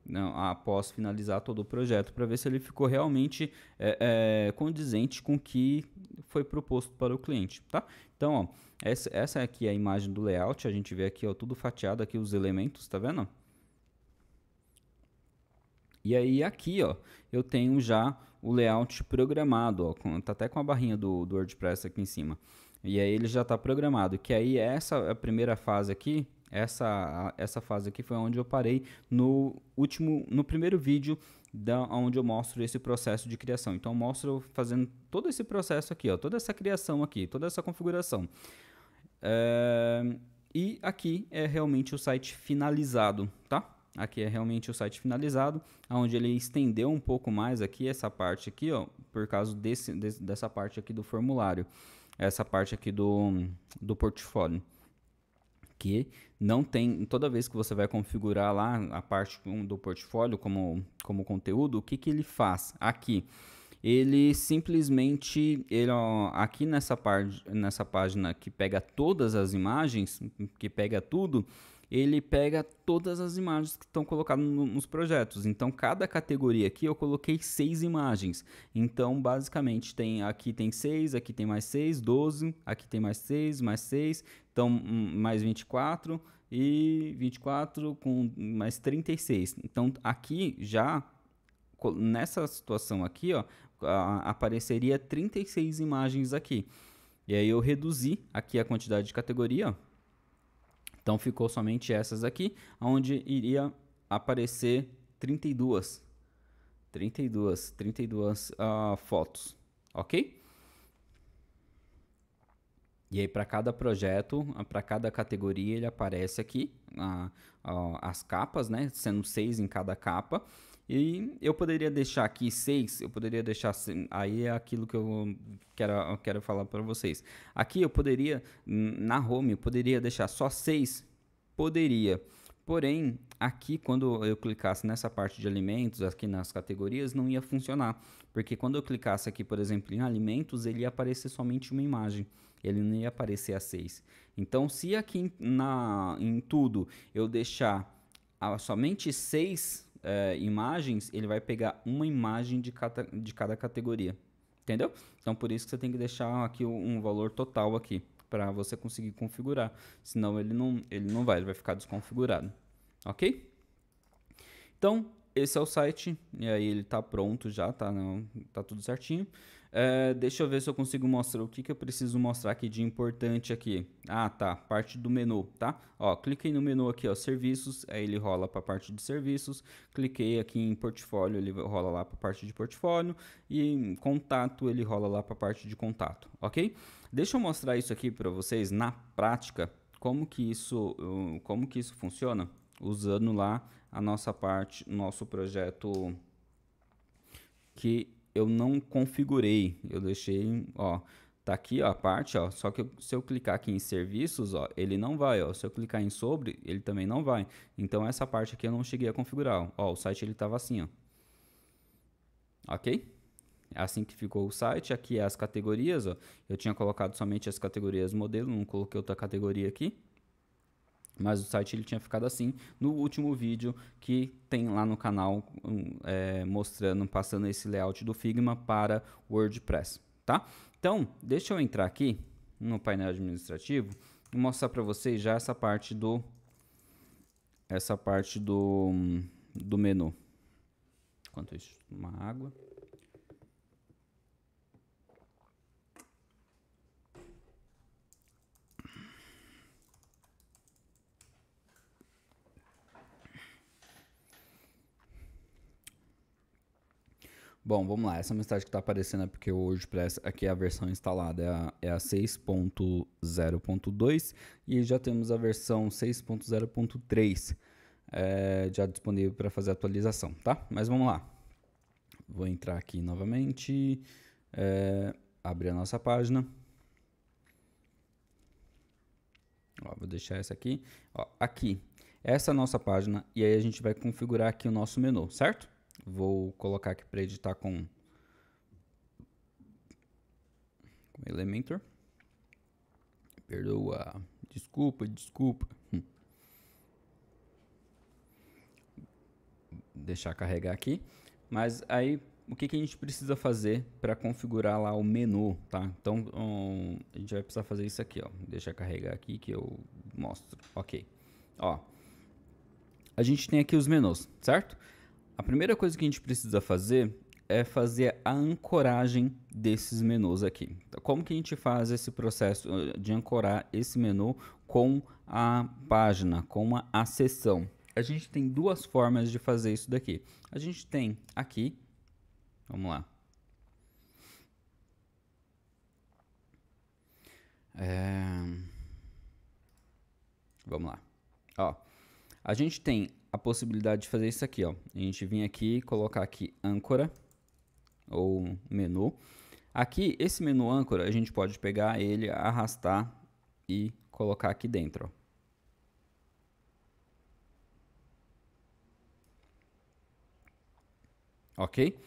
Speaker 1: não, né, após finalizar todo o projeto, para ver se ele ficou realmente é, é, condizente com o que foi proposto para o cliente, tá? Então, ó, essa, essa aqui é a imagem do layout, a gente vê aqui, ó, tudo fatiado aqui os elementos, tá vendo? E aí aqui, ó, eu tenho já o layout programado, ó, com, tá até com a barrinha do, do WordPress aqui em cima. E aí ele já está programado, que aí é essa a primeira fase aqui, essa, essa fase aqui foi onde eu parei no último, no primeiro vídeo da, onde eu mostro esse processo de criação. Então eu mostro fazendo todo esse processo aqui, ó, toda essa criação aqui, toda essa configuração. É, e aqui é realmente o site finalizado, tá? Aqui é realmente o site finalizado, onde ele estendeu um pouco mais aqui essa parte aqui, ó, por causa desse, desse dessa parte aqui do formulário, essa parte aqui do, do portfólio que não tem, toda vez que você vai configurar lá a parte do portfólio como, como conteúdo, o que, que ele faz aqui? Ele simplesmente, ele, ó, aqui nessa, parte, nessa página que pega todas as imagens, que pega tudo, ele pega todas as imagens que estão colocadas nos projetos. Então, cada categoria aqui eu coloquei seis imagens. Então, basicamente, tem aqui tem seis, aqui tem mais seis, 12, aqui tem mais seis, mais seis, então hum, mais 24 e 24 com mais 36. Então, aqui já nessa situação aqui, ó, apareceria 36 imagens aqui. E aí eu reduzi aqui a quantidade de categoria, então ficou somente essas aqui, onde iria aparecer 32, 32, 32 uh, fotos, ok? E aí para cada projeto, ah, para cada categoria, ele aparece aqui uh, uh, as capas, né? Sendo seis em cada capa. E eu poderia deixar aqui seis, eu poderia deixar. Aí é aquilo que eu quero, eu quero falar para vocês. Aqui eu poderia, na home, eu poderia deixar só seis? Poderia. Porém, aqui quando eu clicasse nessa parte de alimentos, aqui nas categorias, não ia funcionar. Porque quando eu clicasse aqui, por exemplo, em alimentos, ele ia aparecer somente uma imagem. Ele não ia aparecer a seis. Então, se aqui na, em tudo eu deixar a, somente seis é, imagens, ele vai pegar uma imagem de cada, de cada categoria. Entendeu? Então por isso que você tem que deixar aqui um valor total aqui para você conseguir configurar. Senão ele não, ele não vai, ele vai ficar desconfigurado. Ok? Então, esse é o site, e aí ele está pronto já, tá, não, né, tá tudo certinho. Uh, deixa eu ver se eu consigo mostrar o que, que eu preciso mostrar aqui de importante aqui. Ah, tá, parte do menu, tá? Ó, cliquei no menu aqui, ó, serviços, aí ele rola para a parte de serviços. Cliquei aqui em portfólio, ele rola lá para a parte de portfólio. E em contato, ele rola lá para a parte de contato, ok? Deixa eu mostrar isso aqui para vocês na prática, como que isso, como que isso funciona, usando lá a nossa parte, nosso projeto que eu não configurei. Eu deixei, ó, tá aqui ó, a parte, ó, só que eu, se eu clicar aqui em serviços, ó, ele não vai, ó, se eu clicar em sobre, ele também não vai. Então essa parte aqui eu não cheguei a configurar, ó, o site ele tava assim, ó. OK? É assim que ficou o site, aqui é as categorias, ó. Eu tinha colocado somente as categorias modelo, não coloquei outra categoria aqui. Mas o site ele tinha ficado assim no último vídeo que tem lá no canal é, mostrando, passando esse layout do Figma para WordPress, tá? Então, deixa eu entrar aqui no painel administrativo e mostrar para vocês já essa parte do essa parte do, do menu. Enquanto isso, uma água. Bom, vamos lá. Essa mensagem que está aparecendo é porque o WordPress aqui é a versão instalada, é a, é a 6.0.2 e já temos a versão 6.0.3 é, já disponível para fazer a atualização, tá? Mas vamos lá. Vou entrar aqui novamente, é, abrir a nossa página. Ó, vou deixar essa aqui. Ó, aqui, essa é a nossa página e aí a gente vai configurar aqui o nosso menu, certo? Vou colocar aqui para editar com, Elementor. Perdoa. Desculpa, desculpa. Hum. Deixar carregar aqui. Mas aí, o que, que a gente precisa fazer para configurar lá o menu, tá? Então, um, a gente vai precisar fazer isso aqui, ó. Deixa carregar aqui que eu mostro. Ok. Ó. A gente tem aqui os menus, certo? A primeira coisa que a gente precisa fazer é fazer a ancoragem desses menus aqui. Então, como que a gente faz esse processo eh, de ancorar esse menu com a página, com a, a seção? A gente tem duas formas de fazer isso daqui. A gente tem aqui, vamos lá. É... Vamos lá. Ó, a gente tem a possibilidade de fazer isso aqui, ó. A gente vem aqui, colocar aqui âncora ou menu. Aqui, esse menu âncora, a gente pode pegar ele, arrastar e colocar aqui dentro, ó. Ok?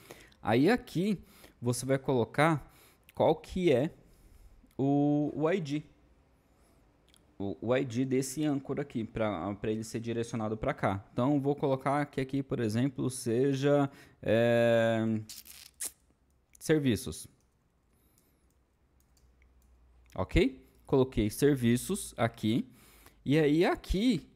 Speaker 1: Aí aqui você vai colocar qual que é o, o ID o, ID desse âncora aqui, para ele ser direcionado para cá. Então, vou colocar que aqui, por exemplo, seja é, serviços. Ok? Coloquei serviços aqui. E aí, aqui,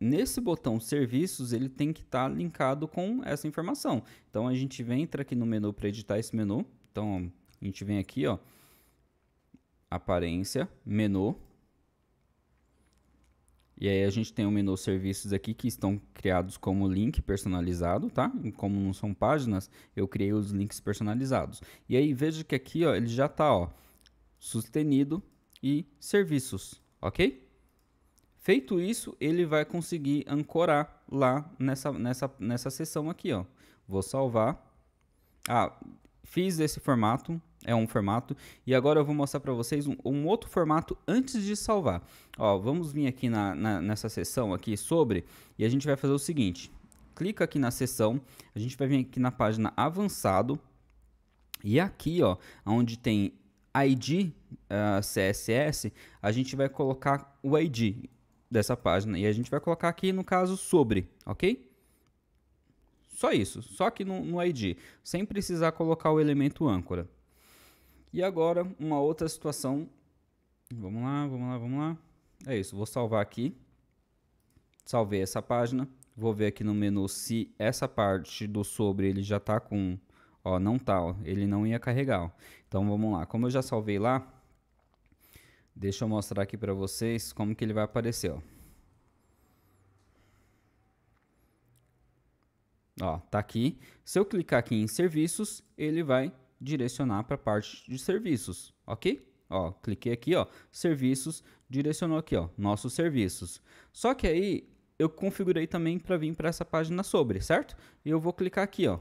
Speaker 1: nesse botão serviços, ele tem que estar tá linkado com essa informação. Então, a gente vem, entra aqui no menu para editar esse menu. Então, a gente vem aqui, ó, aparência, menu, e aí a gente tem o um menu serviços aqui que estão criados como link personalizado, tá? como não são páginas, eu criei os links personalizados. E aí veja que aqui, ó, ele já está, ó, sustenido e serviços, ok? Feito isso, ele vai conseguir ancorar lá nessa, nessa, nessa seção aqui, ó. Vou salvar. Ah, fiz esse formato, é um formato. E agora eu vou mostrar para vocês um, um, outro formato antes de salvar. Ó, vamos vir aqui na, na, nessa seção aqui sobre e a gente vai fazer o seguinte. Clica aqui na seção, a gente vai vir aqui na página avançado e aqui, ó, onde tem ID uh, ah, CSS, a gente vai colocar o ID dessa página e a gente vai colocar aqui no caso sobre, ok? Só isso, só que no, no ID, sem precisar colocar o elemento âncora. E agora, uma outra situação. Vamos lá, vamos lá, vamos lá. É isso, vou salvar aqui. Salvei essa página. Vou ver aqui no menu se essa parte do sobre ele já está com... Ó, não tá, ó. ele não ia carregar. Ó. Então vamos lá, como eu já salvei lá, deixa eu mostrar aqui para vocês como que ele vai aparecer. Ó. ó, tá aqui. Se eu clicar aqui em serviços, ele vai direcionar para a parte de serviços, ok? Ó, cliquei aqui, ó, serviços, direcionou aqui, ó, nossos serviços. Só que aí eu configurei também para vir para essa página sobre, certo? E eu vou clicar aqui, ó.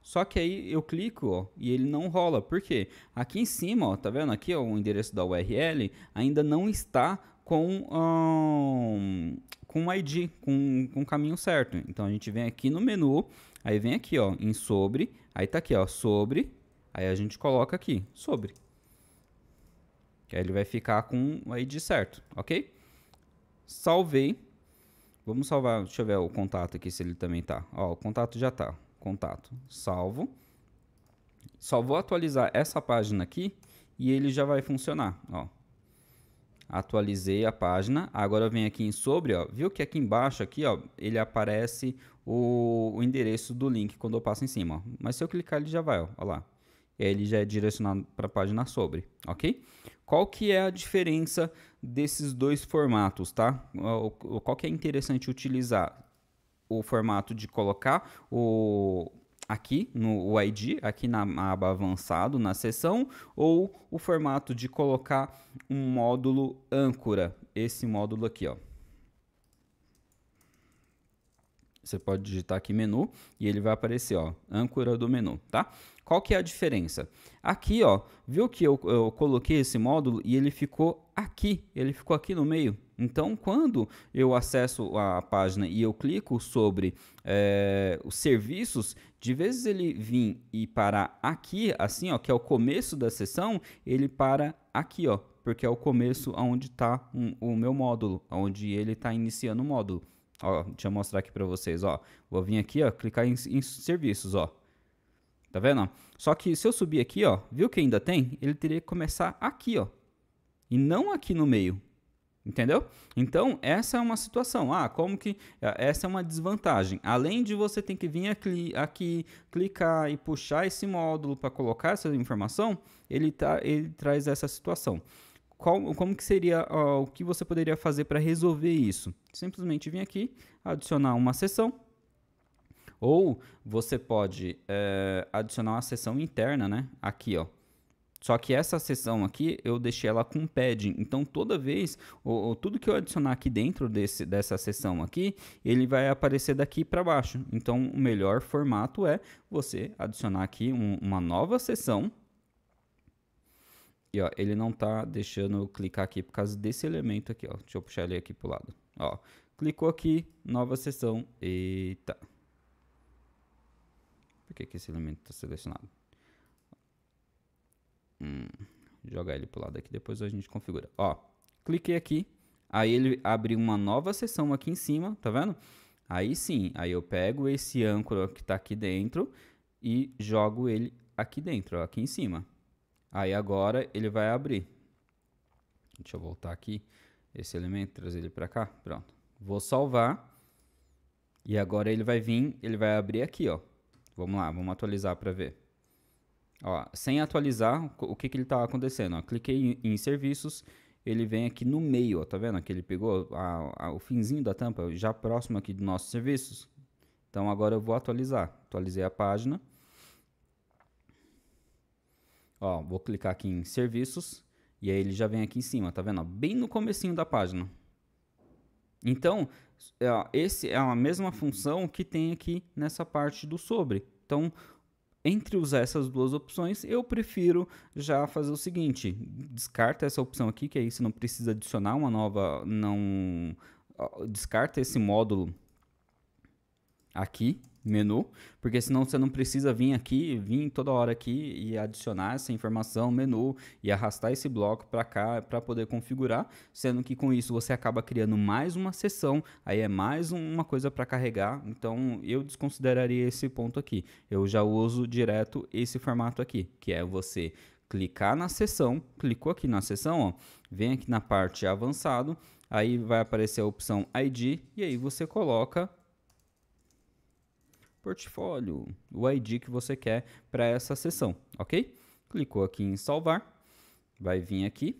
Speaker 1: Só que aí eu clico, ó, e ele não rola. Por quê? Aqui em cima, ó, tá vendo aqui, ó, o endereço da URL ainda não está com um, com um ID, com, com o caminho certo. Então a gente vem aqui no menu, aí vem aqui, ó, em sobre, Aí tá aqui, ó, sobre. Aí a gente coloca aqui, sobre. Que aí ele vai ficar com o ID certo, ok? Salvei. Vamos salvar, deixa eu ver o contato aqui se ele também tá. Ó, o contato já tá. Contato, salvo. Só vou atualizar essa página aqui e ele já vai funcionar, ó. Atualizei a página. Agora eu venho aqui em sobre, ó. Viu que aqui embaixo aqui, ó, ele aparece o, o endereço do link quando eu passo em cima. Ó. Mas se eu clicar, ele já vai, ó, ó lá. Ele já é direcionado para a página sobre, ok? Qual que é a diferença desses dois formatos, tá? Qual que é interessante utilizar? O formato de colocar o, aqui no ID, aqui na aba avançado, na seção, ou o formato de colocar um módulo âncora, esse módulo aqui, ó. Você pode digitar aqui menu e ele vai aparecer, ó, âncora do menu, tá? Qual que é a diferença? Aqui, ó, viu que eu, eu coloquei esse módulo e ele ficou aqui, ele ficou aqui no meio. Então, quando eu acesso a página e eu clico sobre é, os serviços, de vezes ele vir e parar aqui, assim, ó, que é o começo da sessão, ele para aqui, ó, porque é o começo onde está um, o meu módulo, onde ele está iniciando o módulo. Ó, deixa eu mostrar aqui para vocês, ó. Vou vir aqui, ó, clicar em, em serviços, ó. Tá vendo? Só que se eu subir aqui, ó, viu que ainda tem? Ele teria que começar aqui, ó. E não aqui no meio. Entendeu? Então, essa é uma situação. Ah, como que. Ah, essa é uma desvantagem. Além de você ter que vir aqui, aqui clicar e puxar esse módulo para colocar essa informação, ele, tá, ele traz essa situação qual, como que seria ó, o que você poderia fazer para resolver isso? Simplesmente vir aqui, adicionar uma sessão, ou você pode é, adicionar uma sessão interna, né? Aqui, ó. Só que essa sessão aqui eu deixei ela com padding, então toda vez, ou, ou tudo que eu adicionar aqui dentro desse, dessa sessão aqui, ele vai aparecer daqui para baixo. Então o melhor formato é você adicionar aqui um, uma nova sessão e ó, ele não tá deixando eu clicar aqui por causa desse elemento aqui, ó. Deixa eu puxar ele aqui pro lado. Ó, clicou aqui, nova sessão. Eita. Por que, que esse elemento tá selecionado? Hum, jogar ele pro lado aqui, depois a gente configura. Ó, cliquei aqui, aí ele abre uma nova sessão aqui em cima, tá vendo? Aí sim, aí eu pego esse âncora que tá aqui dentro e jogo ele aqui dentro, ó, aqui em cima. Aí agora ele vai abrir. Deixa eu voltar aqui esse elemento, trazer ele para cá. Pronto. Vou salvar. E agora ele vai vir, ele vai abrir aqui, ó. Vamos lá, vamos atualizar para ver. Ó, sem atualizar, o que, que ele está acontecendo? Ó, cliquei em, em serviços, ele vem aqui no meio, ó, tá vendo? Que ele pegou a, a, o finzinho da tampa, já próximo aqui dos nossos serviços. Então agora eu vou atualizar. Atualizei a página. Ó, vou clicar aqui em serviços e aí ele já vem aqui em cima, tá vendo? Bem no comecinho da página. Então, é, esse é a mesma função que tem aqui nessa parte do sobre. Então, entre usar essas duas opções, eu prefiro já fazer o seguinte: descarta essa opção aqui, que aí você não precisa adicionar uma nova, não descarta esse módulo aqui menu, porque senão você não precisa vir aqui, vir toda hora aqui e adicionar essa informação, menu e arrastar esse bloco para cá para poder configurar, sendo que com isso você acaba criando mais uma sessão, aí é mais uma coisa para carregar, então eu desconsideraria esse ponto aqui. Eu já uso direto esse formato aqui, que é você clicar na sessão, clicou aqui na sessão, ó, vem aqui na parte avançado, aí vai aparecer a opção ID e aí você coloca portfólio, o ID que você quer para essa sessão, ok? Clicou aqui em salvar, vai vir aqui,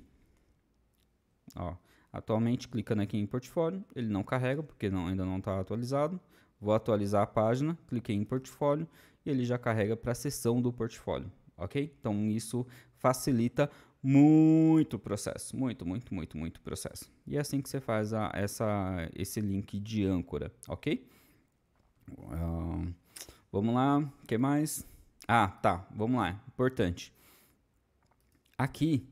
Speaker 1: ó, atualmente clicando aqui em portfólio, ele não carrega porque não, ainda não está atualizado, vou atualizar a página, cliquei em portfólio e ele já carrega para a sessão do portfólio, ok? Então isso facilita muito processo, muito, muito, muito, muito processo. E é assim que você faz a, essa, esse link de âncora, ok? vamos lá, o que mais? Ah, tá, vamos lá, importante. Aqui,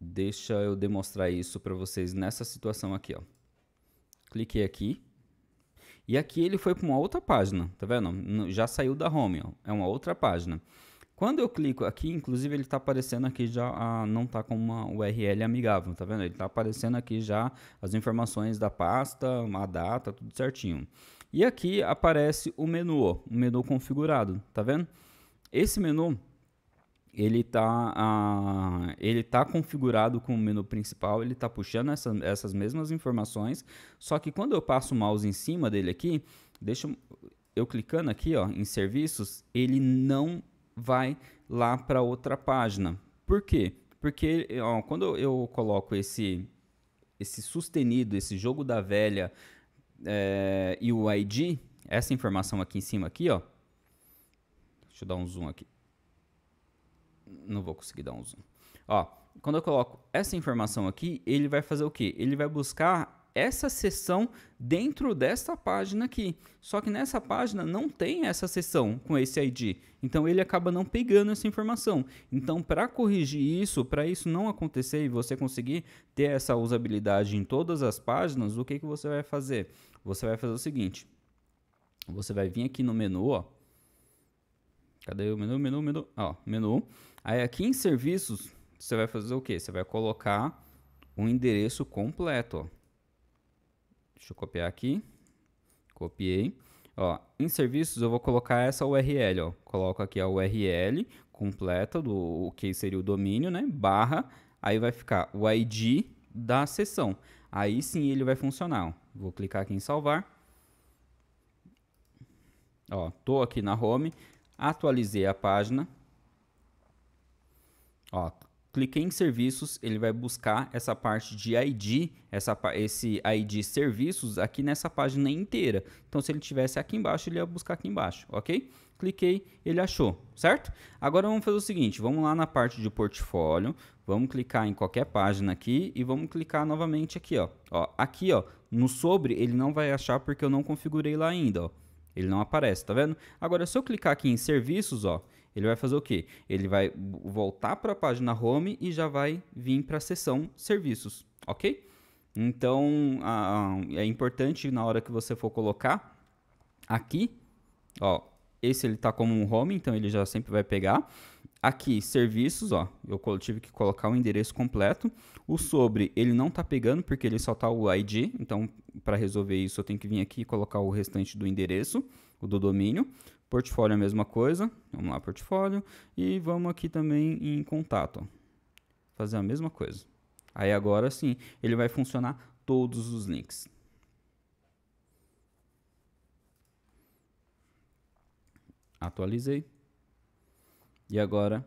Speaker 1: deixa eu demonstrar isso para vocês nessa situação aqui, ó. Cliquei aqui. E aqui ele foi para uma outra página, tá vendo? Já saiu da home, ó. é uma outra página. Quando eu clico aqui, inclusive ele está aparecendo aqui já, ah, não está com uma URL amigável, tá vendo? Ele está aparecendo aqui já as informações da pasta, a data, tudo certinho. E aqui aparece o menu, ó, o menu configurado, tá vendo? Esse menu ele tá, ah, ele tá configurado com o menu principal, ele tá puxando essa, essas mesmas informações, só que quando eu passo o mouse em cima dele aqui, deixa eu, eu clicando aqui ó, em serviços, ele não vai lá para outra página. Por quê? Porque ó, quando eu coloco esse, esse sustenido, esse jogo da velha é, e o ID, essa informação aqui em cima aqui, ó. Deixa eu dar um zoom aqui. Não vou conseguir dar um zoom. Ó, quando eu coloco essa informação aqui, ele vai fazer o quê? Ele vai buscar essa sessão dentro dessa página aqui. Só que nessa página não tem essa sessão com esse ID. Então ele acaba não pegando essa informação. Então para corrigir isso, para isso não acontecer e você conseguir ter essa usabilidade em todas as páginas, o que, que você vai fazer? Você vai fazer o seguinte. Você vai vir aqui no menu, ó. Cadê o menu, menu, menu? Ó, menu. Aí aqui em serviços, você vai fazer o quê? Você vai colocar o endereço completo, ó. Deixa eu copiar aqui. Copiei. Ó, em serviços eu vou colocar essa URL, ó. Coloco aqui a URL completa do o que seria o domínio, né? Barra, aí vai ficar o ID da sessão. Aí sim ele vai funcionar. Ó. Vou clicar aqui em salvar. Ó, tô aqui na home, atualizei a página. Ó, cliquei em serviços, ele vai buscar essa parte de ID, essa, esse ID serviços aqui nessa página inteira. Então, se ele tivesse aqui embaixo, ele ia buscar aqui embaixo, ok? Cliquei, ele achou, certo? Agora vamos fazer o seguinte, vamos lá na parte de portfólio, vamos clicar em qualquer página aqui e vamos clicar novamente aqui, ó. ó aqui, ó, no sobre, ele não vai achar porque eu não configurei lá ainda, ó. Ele não aparece, tá vendo? Agora, se eu clicar aqui em serviços, ó, ele vai fazer o quê? Ele vai voltar para a página home e já vai vir para a seção serviços, ok? Então a, a, é importante na hora que você for colocar aqui, ó, esse ele está como um home, então ele já sempre vai pegar. Aqui, serviços, ó, eu tive que colocar o endereço completo. O sobre, ele não está pegando porque ele só está o ID, então para resolver isso eu tenho que vir aqui e colocar o restante do endereço, o do domínio. Portfólio é a mesma coisa. Vamos lá, portfólio. E vamos aqui também em contato. Fazer a mesma coisa. Aí agora sim, ele vai funcionar todos os links. Atualizei. E agora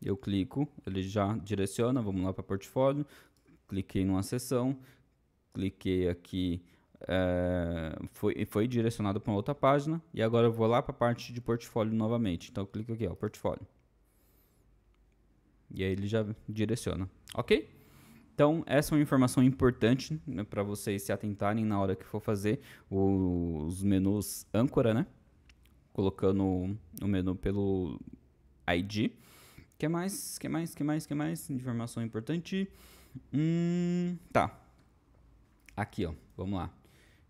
Speaker 1: eu clico, ele já direciona, vamos lá para portfólio. Cliquei numa seção, cliquei aqui é, foi, foi direcionado para uma outra página e agora eu vou lá para a parte de portfólio novamente. Então eu clico aqui, ó, portfólio. E aí ele já direciona, ok? Então essa é uma informação importante né, para vocês se atentarem na hora que for fazer os menus âncora, né? Colocando o menu pelo ID. Que mais? Que mais? Que mais? Que mais? Informação importante. Hum, tá. Aqui, ó. Vamos lá.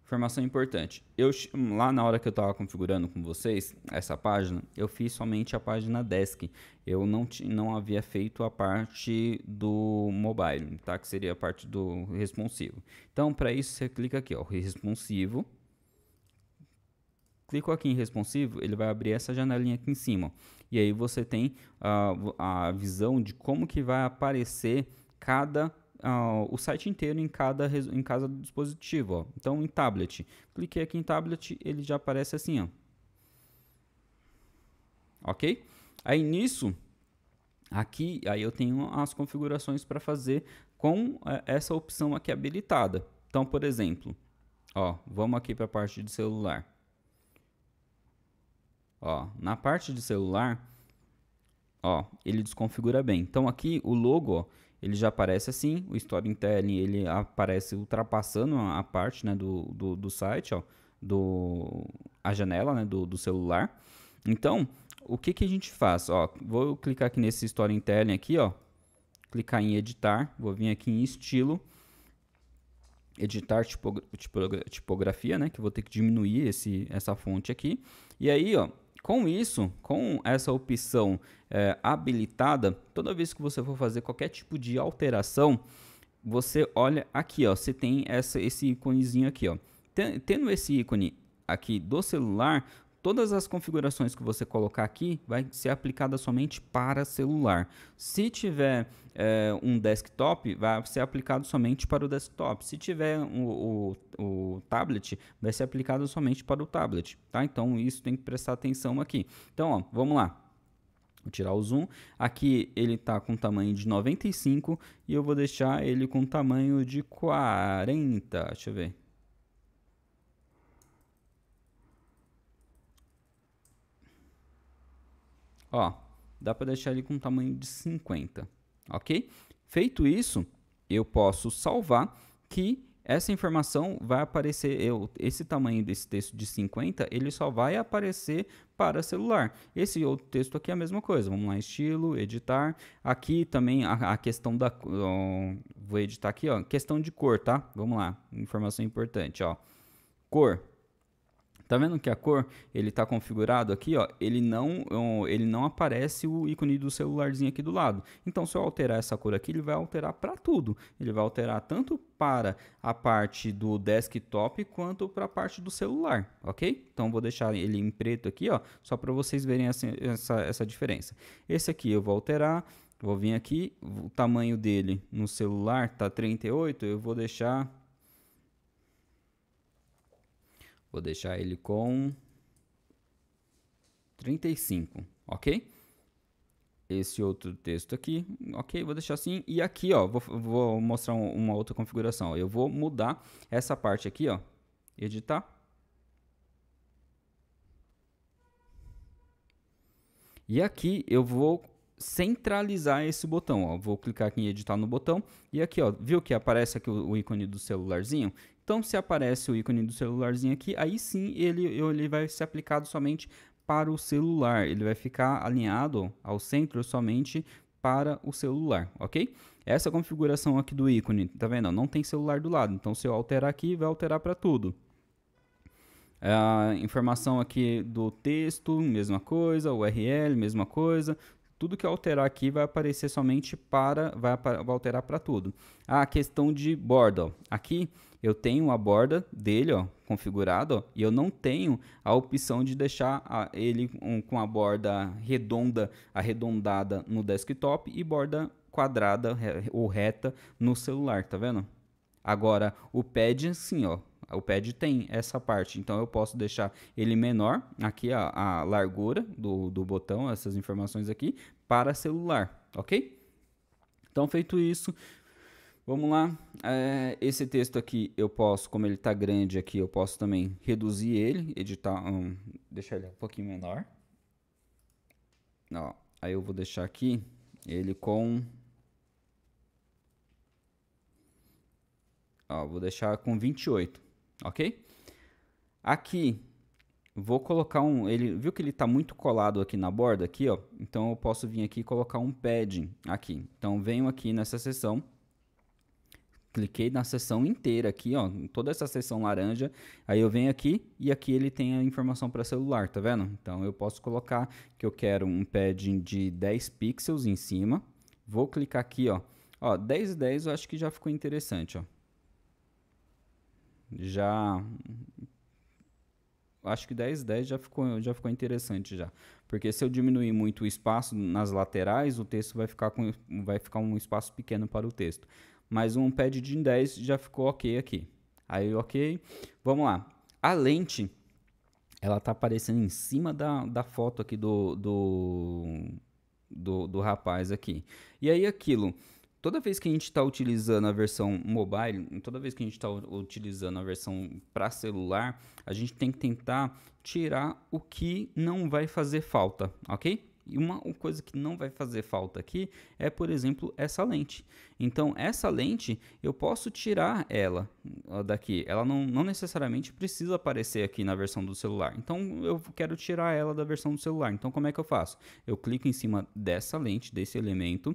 Speaker 1: Informação importante. Eu hum, lá na hora que eu estava configurando com vocês essa página, eu fiz somente a página desk. Eu não não havia feito a parte do mobile, tá? Que seria a parte do responsivo. Então, para isso você clica aqui, ó, responsivo. Clico aqui em responsivo, ele vai abrir essa janelinha aqui em cima. E aí você tem a, a visão de como que vai aparecer cada ah, o site inteiro em cada, em cada dispositivo. Ó. Então, em tablet. Cliquei aqui em tablet, ele já aparece assim. Ó. Ok? Aí nisso, aqui aí eu tenho as configurações para fazer com é, essa opção aqui habilitada. Então, por exemplo, ó, vamos aqui para a parte de celular. Ó, na parte de celular, ó, ele desconfigura bem. Então aqui o logo, ó, ele já aparece assim, o storytelling ele aparece ultrapassando a parte né, do, do, do site, ó, do, a janela né, do, do celular. Então, o que, que a gente faz? Ó, vou clicar aqui nesse storytelling aqui, ó, clicar em editar, vou vir aqui em estilo, editar tipografia, né, que vou ter que diminuir esse, essa fonte aqui. E aí, ó, com isso, com essa opção é, habilitada, toda vez que você for fazer qualquer tipo de alteração, você olha aqui, ó, você tem essa, esse íconezinho aqui, ó. Tendo esse ícone aqui do celular, Todas as configurações que você colocar aqui vai ser aplicada somente para celular. Se tiver é, um desktop, vai ser aplicado somente para o desktop. Se tiver um, o, o tablet, vai ser aplicado somente para o tablet. Tá? Então isso tem que prestar atenção aqui. Então ó, vamos lá. Vou tirar o zoom. Aqui ele está com tamanho de 95 e eu vou deixar ele com tamanho de 40. Deixa eu ver. Ó, dá para deixar ele com um tamanho de 50, ok? Feito isso, eu posso salvar que essa informação vai aparecer, eu, esse tamanho desse texto de 50, ele só vai aparecer para celular. Esse outro texto aqui é a mesma coisa, vamos lá, estilo, editar. Aqui também a, a questão da, ó, vou editar aqui, ó, questão de cor, tá? Vamos lá, informação importante, ó. Cor, Tá vendo que a cor, ele tá configurado aqui, ó, ele não, ele não aparece o ícone do celularzinho aqui do lado. Então, se eu alterar essa cor aqui, ele vai alterar para tudo. Ele vai alterar tanto para a parte do desktop quanto para a parte do celular, ok? Então vou deixar ele em preto aqui, ó, só para vocês verem essa, essa, essa, diferença. Esse aqui eu vou alterar, vou vir aqui, o tamanho dele no celular tá 38, eu vou deixar Vou deixar ele com 35, ok? Esse outro texto aqui, ok, vou deixar assim. E aqui, ó, vou, vou mostrar um, uma outra configuração. Eu vou mudar essa parte aqui, ó, editar. E aqui eu vou centralizar esse botão. Ó. Vou clicar aqui em editar no botão. E aqui, ó, viu que aparece aqui o, o ícone do celularzinho? Então, se aparece o ícone do celularzinho aqui, aí sim ele, ele vai ser aplicado somente para o celular. Ele vai ficar alinhado ao centro somente para o celular, ok? Essa é configuração aqui do ícone, tá vendo? Não tem celular do lado, então se eu alterar aqui, vai alterar para tudo. A informação aqui do texto, mesma coisa, URL, mesma coisa, tudo que eu alterar aqui vai aparecer somente para, vai, vai alterar para tudo. Ah, a questão de borda, ó. aqui eu tenho a borda dele configurada e eu não tenho a opção de deixar a, ele um, com a borda redonda, arredondada no desktop e borda quadrada ou reta no celular, tá vendo? Agora, o pad, sim, ó, o pad tem essa parte, então eu posso deixar ele menor, aqui a, a largura do, do botão, essas informações aqui, para celular, ok? Então, feito isso, Vamos lá, é, esse texto aqui eu posso, como ele está grande aqui, eu posso também reduzir ele, editar, um, deixar ele um pouquinho menor. Ó, aí eu vou deixar aqui ele com... Ó, vou deixar com 28 ok? Aqui, vou colocar um... Ele, viu que ele está muito colado aqui na borda, aqui, ó? Então, eu posso vir aqui e colocar um padding aqui. Então, venho aqui nessa seção, cliquei na seção inteira aqui, ó, toda essa seção laranja. Aí eu venho aqui e aqui ele tem a informação para celular, tá vendo? Então eu posso colocar que eu quero um padding de 10 pixels em cima. Vou clicar aqui, ó. Ó, 10 e 10 eu acho que já ficou interessante, ó já acho que 10 10 já ficou já ficou interessante já. Porque se eu diminuir muito o espaço nas laterais, o texto vai ficar com vai ficar um espaço pequeno para o texto. Mas um pad de 10 já ficou OK aqui. Aí OK, vamos lá. A lente ela tá aparecendo em cima da, da foto aqui do, do do, do rapaz aqui. E aí aquilo toda vez que a gente está utilizando a versão mobile, toda vez que a gente está utilizando a versão para celular, a gente tem que tentar tirar o que não vai fazer falta, ok? E uma coisa que não vai fazer falta aqui é, por exemplo, essa lente. Então, essa lente, eu posso tirar ela ah, daqui. Ela não, não necessariamente precisa aparecer aqui na versão do celular. Então, eu quero tirar ela da versão do celular. Então, como é que eu faço? Eu clico em cima dessa lente, desse elemento,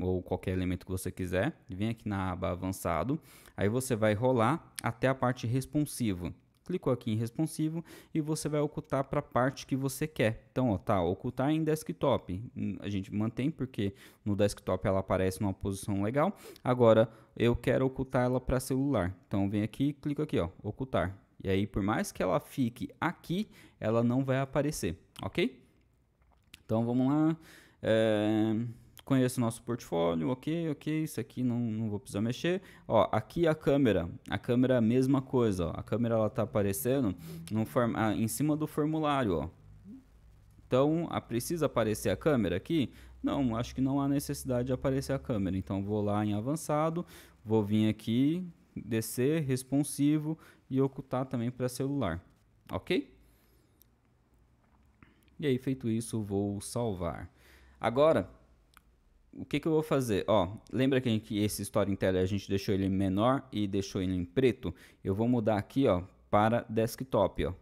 Speaker 1: ou qualquer elemento que você quiser, vem aqui na aba avançado, aí você vai rolar até a parte responsivo. Clicou aqui em responsivo e você vai ocultar para a parte que você quer. Então, ó, tá, ocultar em desktop. Hum, a gente mantém porque no desktop ela aparece numa posição legal. Agora, eu quero ocultar ela para celular. Então, vem aqui, clico aqui, ó, ocultar. E aí, por mais que ela fique aqui, ela não vai aparecer, ok? Então, vamos lá. É conheço o nosso portfólio, ok, ok, isso aqui não, não vou precisar mexer. Ó, aqui a câmera, a câmera é a mesma coisa, ó. a câmera ela tá aparecendo no form ah, em cima do formulário, ó. Então, a, precisa aparecer a câmera aqui? Não, acho que não há necessidade de aparecer a câmera, então vou lá em avançado, vou vir aqui, descer, responsivo e ocultar também para celular, ok? E aí, feito isso, vou salvar. Agora, o que, que eu vou fazer? Ó, lembra que, esse storyteller a gente deixou ele menor e deixou ele em preto? Eu vou mudar aqui, ó, para desktop, ó.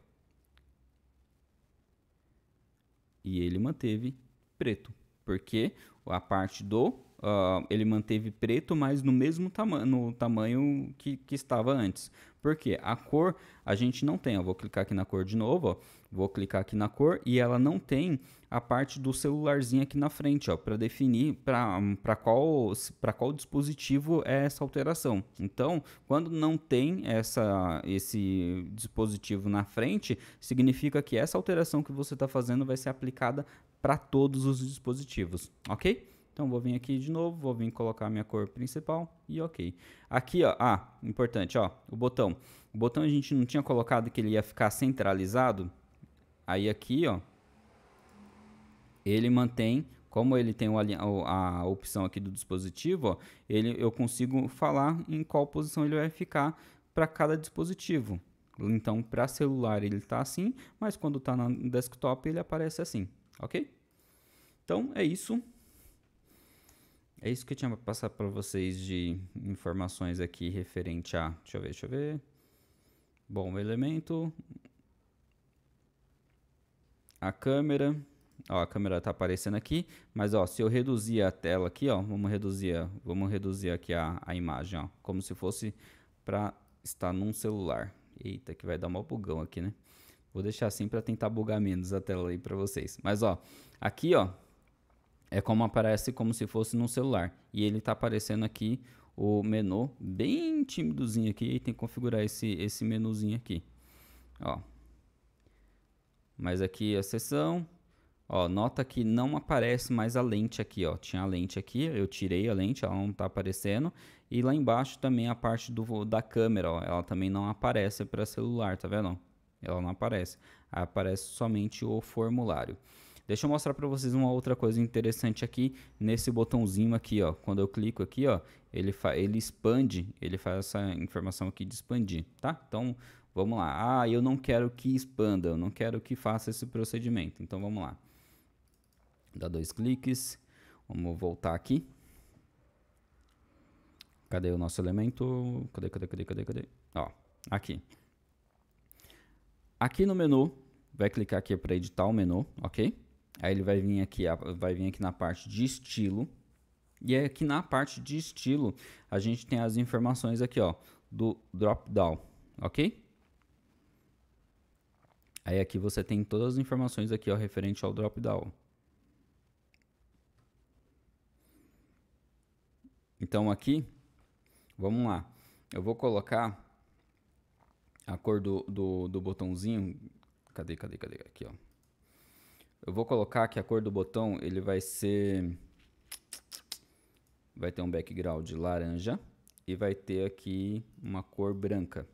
Speaker 1: E ele manteve preto, porque a parte do Uh, ele manteve preto, mas no mesmo tama no tamanho que, que estava antes. Porque a cor a gente não tem. Eu vou clicar aqui na cor de novo, ó. Vou clicar aqui na cor e ela não tem a parte do celularzinho aqui na frente, ó, para definir para qual para qual dispositivo é essa alteração. Então, quando não tem essa esse dispositivo na frente, significa que essa alteração que você está fazendo vai ser aplicada para todos os dispositivos, ok? Então vou vir aqui de novo, vou vir colocar minha cor principal e ok. Aqui, ó, ah, importante, ó, o botão. O botão a gente não tinha colocado que ele ia ficar centralizado. Aí aqui, ó, ele mantém, como ele tem o, a, a opção aqui do dispositivo, ó, ele, eu consigo falar em qual posição ele vai ficar para cada dispositivo. Então, para celular ele está assim, mas quando está no desktop ele aparece assim, ok? Então, é isso. É isso que eu tinha para passar para vocês de informações aqui referente a. Deixa eu ver, deixa eu ver. Bom, o elemento. A câmera. Ó, a câmera está aparecendo aqui, mas ó, se eu reduzir a tela aqui, ó, vamos reduzir, vamos reduzir aqui a, a imagem, ó, como se fosse para estar num celular. Eita, que vai dar um bugão aqui, né? Vou deixar assim para tentar bugar menos a tela aí para vocês. Mas ó, aqui ó, é como aparece como se fosse no celular. E ele está aparecendo aqui o menu bem tímidozinho aqui. E tem que configurar esse, esse menuzinho aqui. Ó. Mas aqui a sessão, Ó, nota que não aparece mais a lente aqui, ó. Tinha a lente aqui, eu tirei a lente, ela não está aparecendo. E lá embaixo também a parte do, da câmera, ó. Ela também não aparece para celular, tá vendo? Ela não aparece. Aparece somente o formulário. Deixa eu mostrar para vocês uma outra coisa interessante aqui, nesse botãozinho aqui, ó. Quando eu clico aqui, ó, ele, ele expande, ele faz essa informação aqui de expandir, tá? Então, vamos lá. Ah, eu não quero que expanda, eu não quero que faça esse procedimento. Então, vamos lá. Dá dois cliques, vamos voltar aqui. Cadê o nosso elemento? Cadê, cadê, cadê, cadê, cadê? Ó, aqui. Aqui no menu, vai clicar aqui para editar o menu, ok? Aí ele vai vir aqui, vai vir aqui na parte de estilo. E é aqui na parte de estilo, a gente tem as informações aqui, ó, do drop down, OK? Aí aqui você tem todas as informações aqui, ó, referente ao drop down. Então aqui, vamos lá. Eu vou colocar a cor do, do, do botãozinho. Cadê, cadê, cadê? Aqui, ó. Eu vou colocar que a cor do botão ele vai ser... Vai ter um background laranja e vai ter aqui uma cor branca.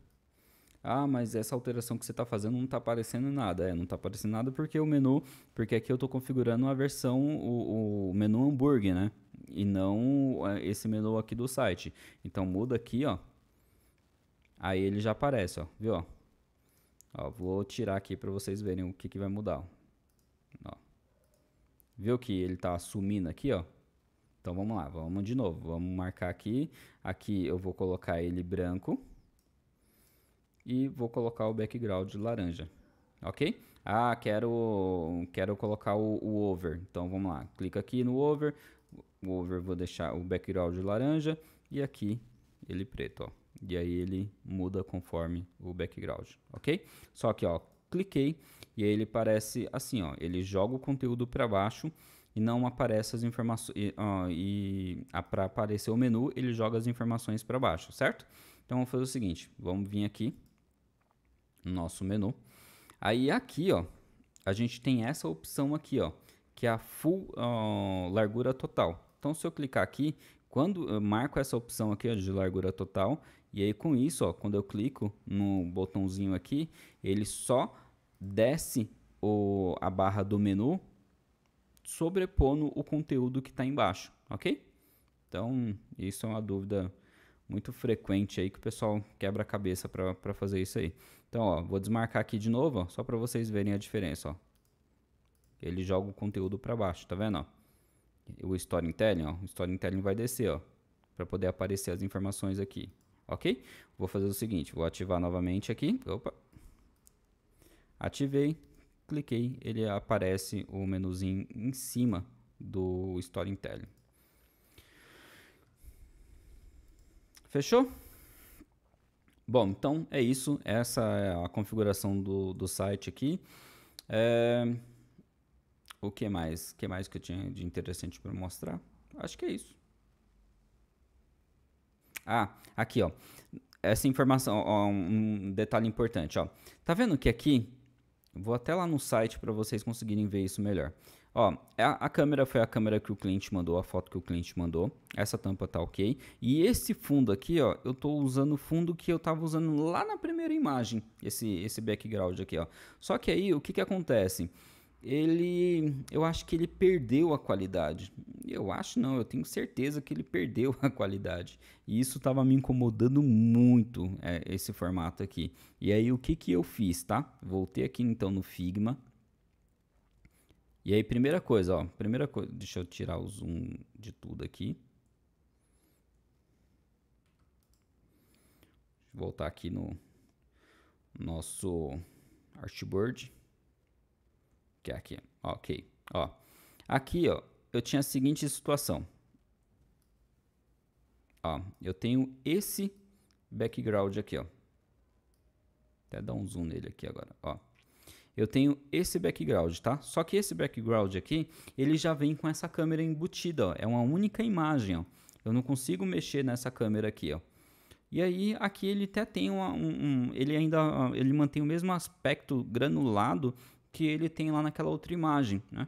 Speaker 1: Ah, mas essa alteração que você está fazendo não está aparecendo nada. É, não está aparecendo nada porque o menu, porque aqui eu estou configurando a versão, o, o, menu hambúrguer, né? E não é, esse menu aqui do site. Então muda aqui, ó. Aí ele já aparece, ó. Viu? Ó, vou tirar aqui para vocês verem o que, que vai mudar. Viu que ele tá sumindo aqui, ó? Então vamos lá, vamos de novo. Vamos marcar aqui. Aqui eu vou colocar ele branco. E vou colocar o background laranja. Ok? Ah, quero, quero colocar o, o over. Então vamos lá. Clica aqui no over. O over vou deixar o background laranja. E aqui ele preto, ó. E aí ele muda conforme o background, ok? Só que, ó, cliquei e aí ele parece assim, ó, ele joga o conteúdo para baixo e não aparece as informações e, e para aparecer o menu, ele joga as informações para baixo, certo? Então vamos fazer o seguinte, vamos vir aqui no nosso menu. Aí aqui, ó, a gente tem essa opção aqui, ó, que é a full ó, largura total. Então se eu clicar aqui, quando eu marco essa opção aqui ó, de largura total, e aí com isso, ó, quando eu clico no botãozinho aqui, ele só desce o, a barra do menu, sobrepondo o conteúdo que está embaixo, ok? Então, isso é uma dúvida muito frequente aí que o pessoal quebra a cabeça para fazer isso aí. Então, ó, vou desmarcar aqui de novo, ó, só para vocês verem a diferença. Ó. Ele joga o conteúdo para baixo, tá vendo? Ó? O Storytelling, ó, o Storytelling vai descer, ó, para poder aparecer as informações aqui, ok? Vou fazer o seguinte, vou ativar novamente aqui, opa, Ativei, cliquei, ele aparece o menuzinho em cima do Storytelling. Fechou? Bom, então é isso. Essa é a configuração do, do site aqui. É... O que mais? O que mais que eu tinha de interessante para mostrar? Acho que é isso. Ah, aqui ó. Essa informação, ó, um detalhe importante, ó. Tá vendo que aqui Vou até lá no site para vocês conseguirem ver isso melhor. Ó, a, é, a, câmera foi a câmera que o cliente mandou, a foto que o cliente mandou. Essa tampa tá ok. E esse fundo aqui, ó, eu tô usando o fundo que eu tava usando lá na primeira imagem, esse, esse background aqui, ó. Só que aí, o que que acontece? ele, eu acho que ele perdeu a qualidade. Eu acho não, eu tenho certeza que ele perdeu a qualidade. E isso estava me incomodando muito é, esse formato aqui. E aí o que que eu fiz, tá? Voltei aqui então no Figma. E aí primeira coisa, ó, primeira coisa, deixa eu tirar o zoom de tudo aqui. Voltar aqui no nosso artboard que é aqui, ok, ó. Aqui, ó, eu tinha a seguinte situação. Ó, eu tenho esse background aqui, ó. Até dar um zoom nele aqui agora, ó. Eu tenho esse background, tá? Só que esse background aqui, ele já vem com essa câmera embutida, ó. É uma única imagem, ó. Eu não consigo mexer nessa câmera aqui, ó. E aí aqui ele até tem uma, um, um, ele ainda ele mantém o mesmo aspecto granulado que ele tem lá naquela outra imagem, né?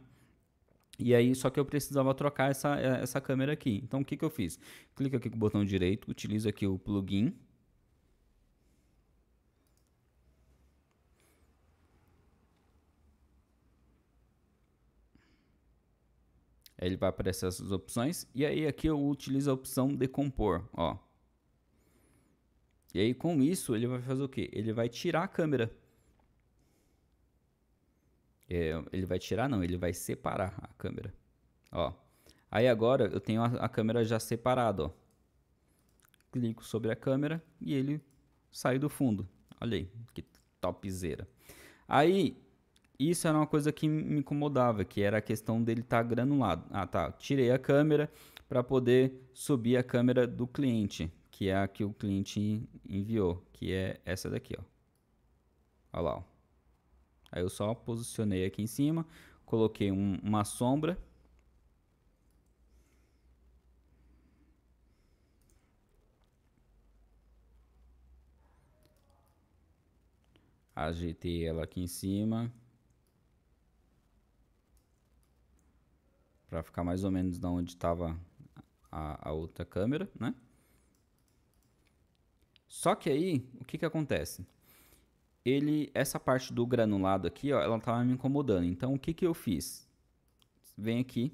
Speaker 1: E aí, só que eu precisava trocar essa, é, essa câmera aqui. Então, o que, que eu fiz? Clica aqui com o botão direito, utilizo aqui o plugin. Aí ele vai aparecer essas opções. E aí, aqui eu utilizo a opção decompor, ó. E aí, com isso, ele vai fazer o quê? Ele vai tirar a câmera é, ele vai tirar, não, ele vai separar a câmera. Ó. Aí agora eu tenho a, a câmera já separada, ó. Clico sobre a câmera e ele sai do fundo. Olha aí, que topzera. Aí, isso era uma coisa que me incomodava, que era a questão dele estar tá granulado. Ah, tá, tirei a câmera para poder subir a câmera do cliente, que é a que o cliente enviou, que é essa daqui, ó. Olha lá, ó. Aí eu só posicionei aqui em cima, coloquei um, uma sombra. Ajeitei ela aqui em cima. Para ficar mais ou menos da onde estava a, a outra câmera, né? Só que aí, o que que acontece? ele essa parte do granulado aqui, ó, ela estava me incomodando. Então o que que eu fiz? Vem aqui,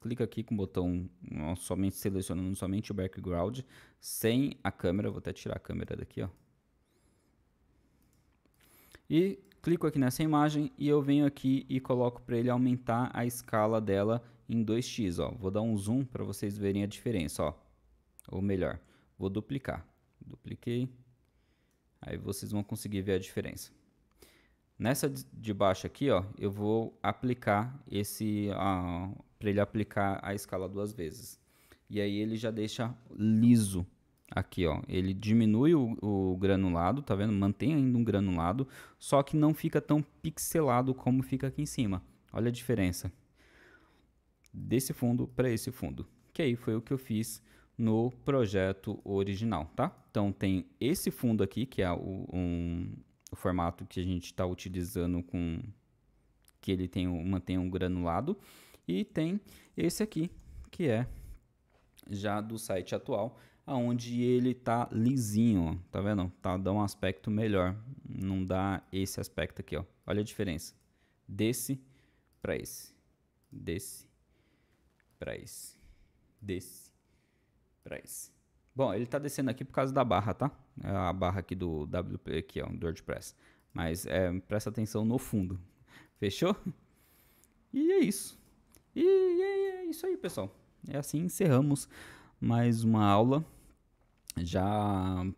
Speaker 1: clica aqui com o botão somente selecionando somente o background sem a câmera, vou até tirar a câmera daqui, ó. E clico aqui nessa imagem e eu venho aqui e coloco para ele aumentar a escala dela em 2x, ó. Vou dar um zoom para vocês verem a diferença, ó. Ou melhor, vou duplicar. Dupliquei. Aí vocês vão conseguir ver a diferença. Nessa de baixo aqui, ó, eu vou aplicar esse para ele aplicar a escala duas vezes. E aí ele já deixa liso aqui, ó. Ele diminui o, o, granulado, tá vendo? Mantém ainda um granulado, só que não fica tão pixelado como fica aqui em cima. Olha a diferença desse fundo para esse fundo. Que aí foi o que eu fiz no projeto original, tá? Então tem esse fundo aqui, que é o, um, o formato que a gente está utilizando com que ele tem, mantém um granulado, e tem esse aqui, que é já do site atual, aonde ele tá lisinho, ó. tá vendo? Tá dá um aspecto melhor, não dá esse aspecto aqui, ó. Olha a diferença desse para esse, desse para esse, desse Bom, ele está descendo aqui por causa da barra, tá? É a barra aqui do WP, aqui, ó, do WordPress. Mas é, presta atenção no fundo. Fechou? E é isso. E é, é isso aí, pessoal. É assim encerramos mais uma aula. Já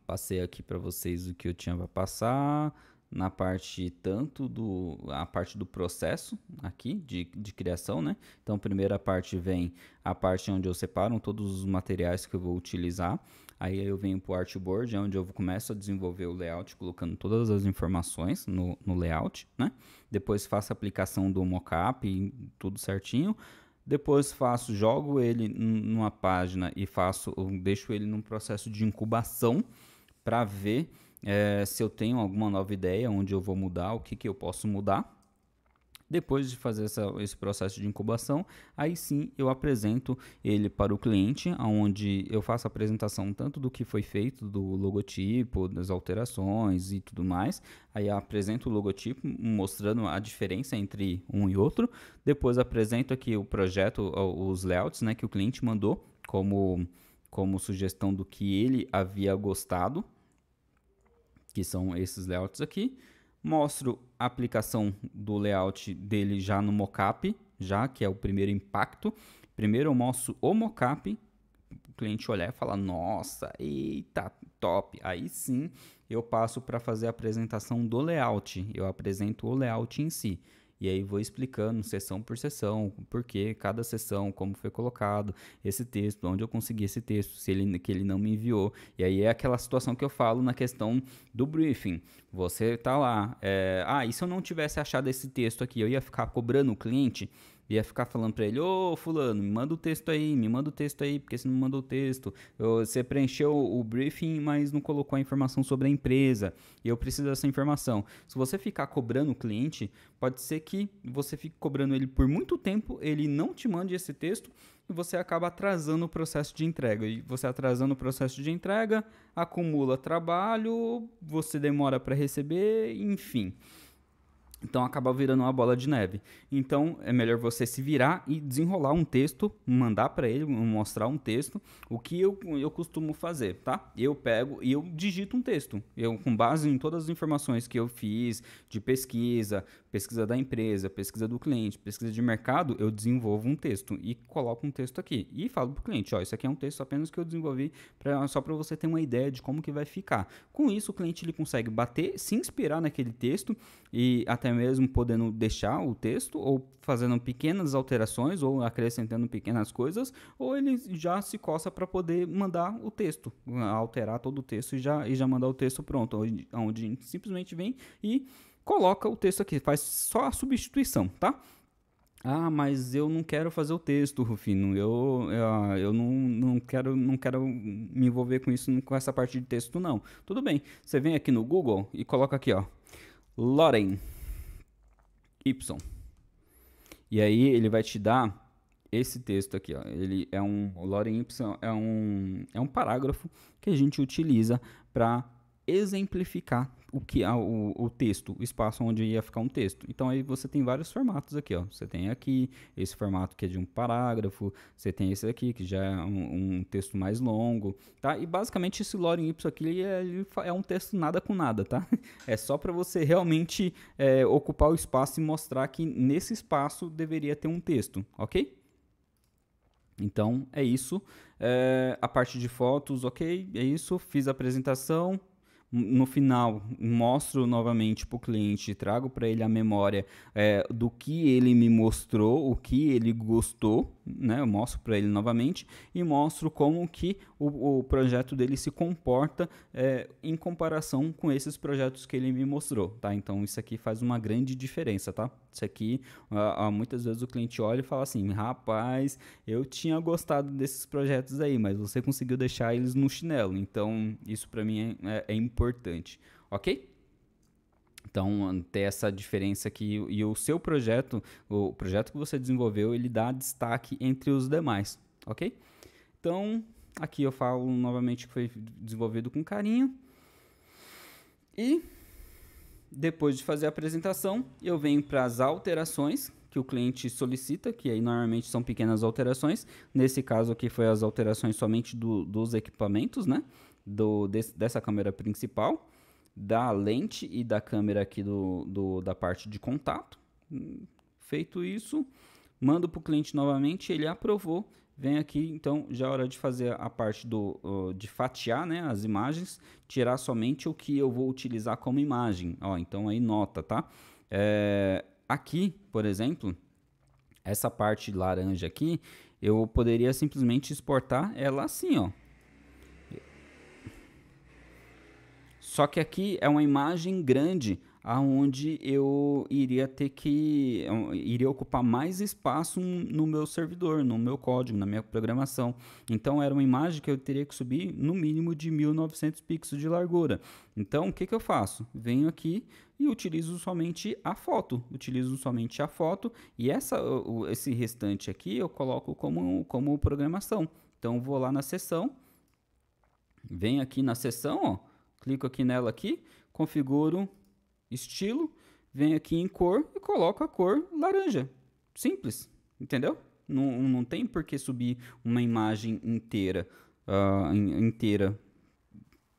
Speaker 1: passei aqui para vocês o que eu tinha para passar na parte tanto do a parte do processo aqui de, de criação, né? Então, primeira parte vem a parte onde eu separo todos os materiais que eu vou utilizar. Aí eu venho para o artboard, é onde eu começo a desenvolver o layout, colocando todas as informações no, no layout, né? Depois faço a aplicação do mockup, tudo certinho. Depois faço, jogo ele numa página e faço, deixo ele num processo de incubação para ver é, se eu tenho alguma nova ideia, onde eu vou mudar, o que, que eu posso mudar. Depois de fazer essa, esse processo de incubação, aí sim eu apresento ele para o cliente, onde eu faço a apresentação tanto do que foi feito, do logotipo, das alterações e tudo mais. Aí apresento o logotipo, mostrando a diferença entre um e outro. Depois apresento aqui o projeto, os layouts né, que o cliente mandou como, como sugestão do que ele havia gostado que são esses layouts aqui. Mostro a aplicação do layout dele já no mockup, já que é o primeiro impacto. Primeiro eu mostro o mockup, o cliente olhar e falar, nossa, eita, top. Aí sim eu passo para fazer a apresentação do layout, eu apresento o layout em si. E aí vou explicando sessão por sessão, por que cada sessão, como foi colocado, esse texto, onde eu consegui esse texto, se ele, que ele não me enviou. E aí é aquela situação que eu falo na questão do briefing. Você tá lá, é, ah, e se eu não tivesse achado esse texto aqui, eu ia ficar cobrando o cliente? ia ficar falando para ele: Ô, oh, Fulano, me manda o texto aí, me manda o texto aí, porque você não mandou o texto. Você preencheu o briefing, mas não colocou a informação sobre a empresa. E eu preciso dessa informação. Se você ficar cobrando o cliente, pode ser que você fique cobrando ele por muito tempo, ele não te mande esse texto e você acaba atrasando o processo de entrega. E você atrasando o processo de entrega, acumula trabalho, você demora para receber, enfim. Então acaba virando uma bola de neve. Então é melhor você se virar e desenrolar um texto, mandar para ele, mostrar um texto, o que eu, eu costumo fazer, tá? Eu pego e eu digito um texto. Eu com base em todas as informações que eu fiz de pesquisa, pesquisa da empresa, pesquisa do cliente, pesquisa de mercado, eu desenvolvo um texto e coloco um texto aqui e falo para o cliente, ó, isso aqui é um texto apenas que eu desenvolvi pra, só para você ter uma ideia de como que vai ficar. Com isso, o cliente ele consegue bater, se inspirar naquele texto e até mesmo podendo deixar o texto ou fazendo pequenas alterações ou acrescentando pequenas coisas, ou ele já se coça para poder mandar o texto, alterar todo o texto e já, e já mandar o texto pronto, onde, onde simplesmente vem e coloca o texto aqui, faz só a substituição, tá? Ah, mas eu não quero fazer o texto, Rufino. Eu, eu, ah, eu não, não, quero, não quero me envolver com isso, com essa parte de texto, não. Tudo bem. Você vem aqui no Google e coloca aqui, ó. Loren Y. E aí ele vai te dar esse texto aqui, ó, ele é um o Loren Y é um é um parágrafo que a gente utiliza para exemplificar o que a, o, o, texto, o espaço onde ia ficar um texto. Então aí você tem vários formatos aqui, ó. Você tem aqui esse formato que é de um parágrafo, você tem esse aqui que já é um, um texto mais longo, tá? E basicamente esse lorem Y aqui é, é um texto nada com nada, tá? É só para você realmente é, ocupar o espaço e mostrar que nesse espaço deveria ter um texto, ok? Então é isso. É, a parte de fotos, ok? É isso. Fiz a apresentação no final mostro novamente para o cliente, trago para ele a memória é, do que ele me mostrou, o que ele gostou, né? Eu mostro para ele novamente e mostro como que o, o projeto dele se comporta é, em comparação com esses projetos que ele me mostrou, tá? Então isso aqui faz uma grande diferença, tá? Isso aqui, muitas vezes o cliente olha e fala assim, rapaz, eu tinha gostado desses projetos aí, mas você conseguiu deixar eles no chinelo, então isso para mim é, é, é importante, ok? Então, ter essa diferença aqui. E o seu projeto, o projeto que você desenvolveu, ele dá destaque entre os demais, ok? Então, Aqui eu falo novamente que foi desenvolvido com carinho. E depois de fazer a apresentação, eu venho para as alterações que o cliente solicita, que aí normalmente são pequenas alterações. Nesse caso aqui foi as alterações somente do, dos equipamentos, né? Do, dessa câmera principal, da lente e da câmera aqui do, do da parte de contato. Hum, feito isso, mando para o cliente novamente, ele aprovou Vem aqui, então, já é hora de fazer a parte do, uh, de fatiar né, as imagens, tirar somente o que eu vou utilizar como imagem. Ó, então, aí nota, tá? É, aqui, por exemplo, essa parte laranja aqui, eu poderia simplesmente exportar ela assim, ó. Só que aqui é uma imagem grande aonde eu iria ter que iria ocupar mais espaço no meu servidor, no meu código, na minha programação. Então era uma imagem que eu teria que subir no mínimo de 1900 pixels de largura. Então o que, que eu faço? Venho aqui e utilizo somente a foto, utilizo somente a foto e essa, esse restante aqui eu coloco como, como programação. Então vou lá na seção, venho aqui na seção, ó, clico aqui nela aqui, configuro estilo, vem aqui em cor e coloco a cor laranja. Simples, entendeu? Não, não tem por que subir uma imagem inteira, uh, inteira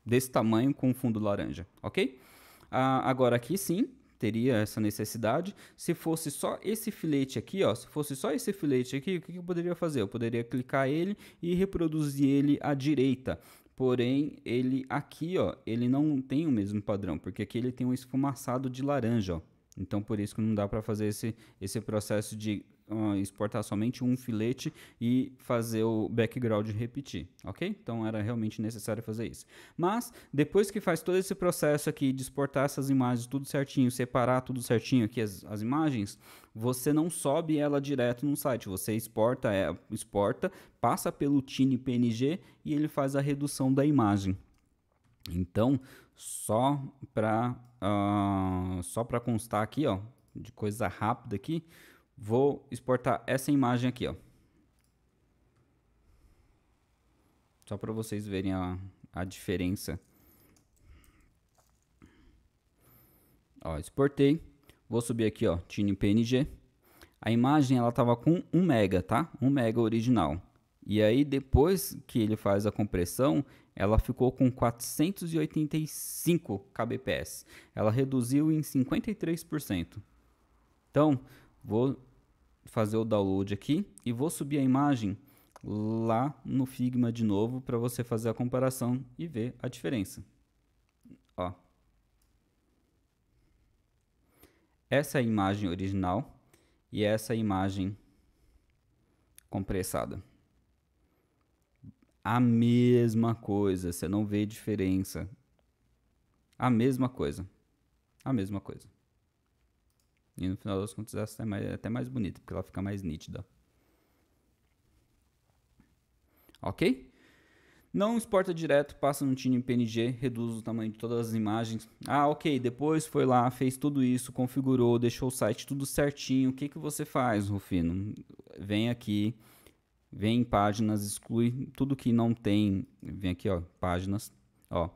Speaker 1: desse tamanho com fundo laranja, ok? Uh, agora aqui sim, teria essa necessidade. Se fosse só esse filete aqui, ó, se fosse só esse filete aqui, o que eu poderia fazer? Eu poderia clicar ele e reproduzir ele à direita. Porém, ele aqui, ó, ele não tem o mesmo padrão, porque aqui ele tem um esfumaçado de laranja, ó. Então, por isso que não dá para fazer esse, esse processo de uh, exportar somente um filete e fazer o background repetir, ok? Então era realmente necessário fazer isso. Mas depois que faz todo esse processo aqui de exportar essas imagens tudo certinho, separar tudo certinho aqui as, as imagens, você não sobe ela direto no site, você exporta, é, exporta, passa pelo Tiny PNG e ele faz a redução da imagem. Então, só para uh, ah, só para constar aqui, ó, de coisa rápida aqui, Vou exportar essa imagem aqui, ó. Só para vocês verem a, a diferença. Ó, exportei. Vou subir aqui, ó, Tiny PNG. A imagem ela tava com 1 mega, tá? 1 mega original. E aí depois que ele faz a compressão, ela ficou com 485 kbps. Ela reduziu em 53%. Então, Vou fazer o download aqui e vou subir a imagem lá no Figma de novo para você fazer a comparação e ver a diferença. Ó. Essa é a imagem original e essa é a imagem compressada. A mesma coisa, você não vê diferença. A mesma coisa. A mesma coisa. E no final das contas essa é mais, é até mais bonita, porque ela fica mais nítida. Ok? Não exporta direto, passa no TINI PNG, reduz o tamanho de todas as imagens. Ah, ok, depois foi lá, fez tudo isso, configurou, deixou o site tudo certinho. O que, que você faz, Rufino? Vem aqui, vem em páginas, exclui tudo que não tem. Vem aqui, ó, páginas. Ó,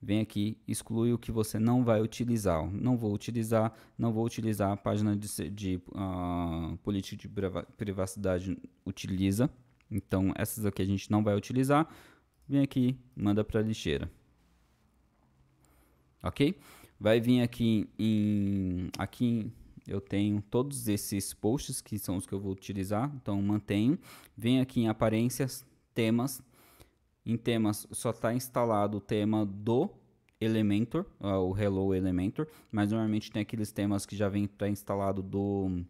Speaker 1: vem aqui, exclui o que você não vai utilizar. Não vou utilizar, não vou utilizar a página de, de uh, política de privacidade utiliza. Então, essas aqui a gente não vai utilizar. Vem aqui, manda para a lixeira. Ok? Vai vir aqui em... Aqui eu tenho todos esses posts que são os que eu vou utilizar. Então, mantenho. Vem aqui em aparências, temas, em temas, só está instalado o tema do Elementor, ah, o Hello Elementor, mas normalmente tem aqueles temas que já vem pré-instalado tá do,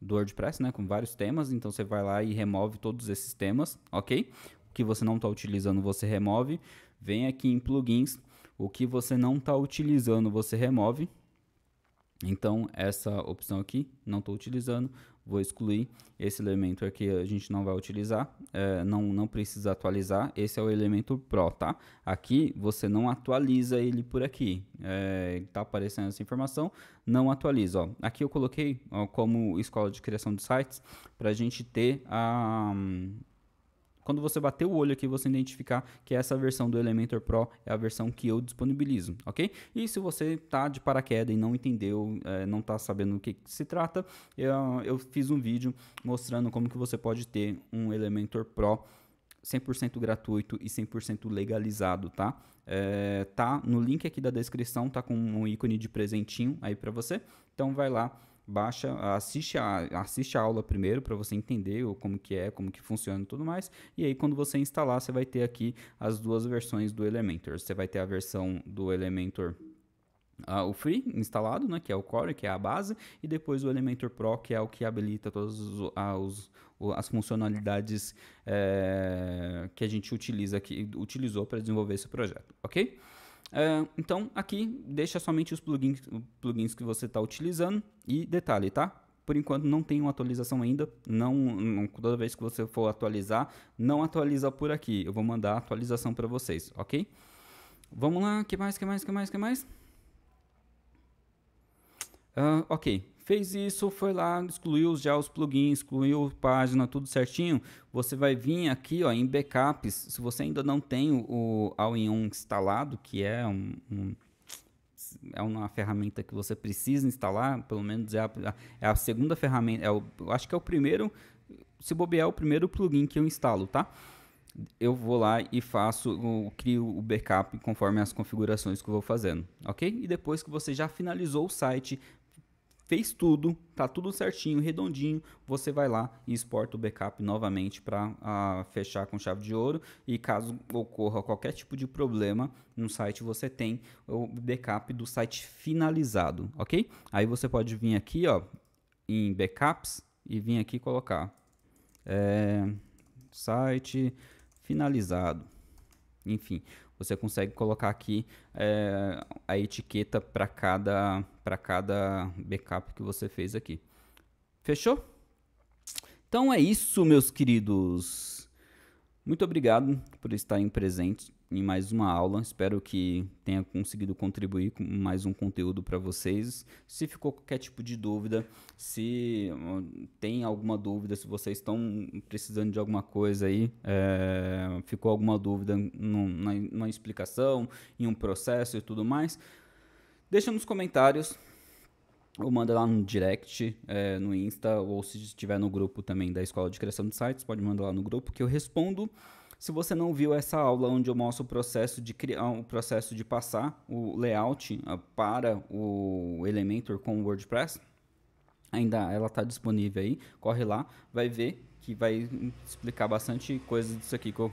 Speaker 1: do WordPress, né, com vários temas, então você vai lá e remove todos esses temas, ok? O que você não está utilizando, você remove. Vem aqui em plugins, o que você não está utilizando, você remove. Então, essa opção aqui, não estou utilizando, vou excluir esse elemento aqui a gente não vai utilizar é, não não precisa atualizar esse é o elemento pro tá aqui você não atualiza ele por aqui é, tá aparecendo essa informação não atualiza ó. aqui eu coloquei ó, como escola de criação de sites para a gente ter a um, quando você bater o olho aqui, você identificar que essa versão do Elementor Pro é a versão que eu disponibilizo, ok? E se você tá de paraquedas e não entendeu, é, não tá sabendo do que, que se trata, eu, eu fiz um vídeo mostrando como que você pode ter um Elementor Pro 100% gratuito e 100% legalizado, tá? É, tá no link aqui da descrição, tá com um ícone de presentinho aí para você. Então vai lá, baixa, assiste a, assiste a aula primeiro para você entender como que é, como que funciona e tudo mais. E aí quando você instalar, você vai ter aqui as duas versões do Elementor. Você vai ter a versão do Elementor Uh, o Free instalado, né, que é o Core, que é a base, e depois o Elementor Pro, que é o que habilita todas ah, as funcionalidades é, que a gente utiliza aqui, utilizou para desenvolver esse projeto, ok? Uh, então aqui deixa somente os plugins, plugins que você está utilizando e detalhe, tá? Por enquanto não tem uma atualização ainda, não, não, toda vez que você for atualizar, não atualiza por aqui. Eu vou mandar a atualização para vocês, ok? Vamos lá, que mais, que mais, que mais, que mais? Uh, ok, Fez isso, foi lá, excluiu já os plugins, excluiu página, tudo certinho. Você vai vir aqui ó, em backups. Se você ainda não tem o All-in-One instalado, que é um, um é uma ferramenta que você precisa instalar, pelo menos é a, é a segunda ferramenta, é o, acho que é o primeiro, se bobear, é o primeiro plugin que eu instalo, tá? Eu vou lá e faço, eu crio o backup conforme as configurações que eu vou fazendo, ok? E depois que você já finalizou o site, fez tudo, tá tudo certinho, redondinho, você vai lá e exporta o backup novamente para fechar com chave de ouro. E caso ocorra qualquer tipo de problema no site, você tem o backup do site finalizado, ok? Aí você pode vir aqui, ó, em backups e vir aqui colocar é, site finalizado, enfim. Você consegue colocar aqui é, a etiqueta para cada, para cada backup que você fez aqui. Fechou? Então é isso, meus queridos. Muito obrigado por estarem presentes em mais uma aula. Espero que tenha conseguido contribuir com mais um conteúdo para vocês. Se ficou qualquer tipo de dúvida, se tem alguma dúvida, se vocês estão precisando de alguma coisa aí, é, ficou alguma dúvida na, numa explicação, em um processo e tudo mais, deixa nos comentários ou manda lá no direct, é, no Insta, ou se estiver no grupo também da Escola de Criação de Sites, pode mandar lá no grupo que eu respondo. Se você não viu essa aula onde eu mostro o processo de criar, o processo de passar o layout ah, para o Elementor com o WordPress, ainda ela está disponível aí. Corre lá, vai ver que vai explicar bastante coisa disso aqui que eu,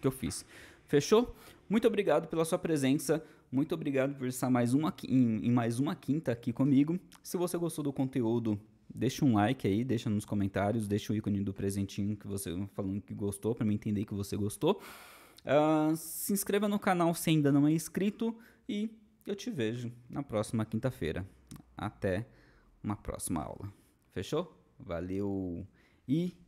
Speaker 1: que eu fiz. Fechou? Muito obrigado pela sua presença. Muito obrigado por estar mais uma, em, em mais uma quinta aqui comigo. Se você gostou do conteúdo deixa um like aí, deixa nos comentários, deixa o ícone do presentinho que você falando que gostou, para mim entender que você gostou. Uh, se inscreva no canal se ainda não é inscrito e eu te vejo na próxima quinta-feira. Até uma próxima aula. Fechou? Valeu e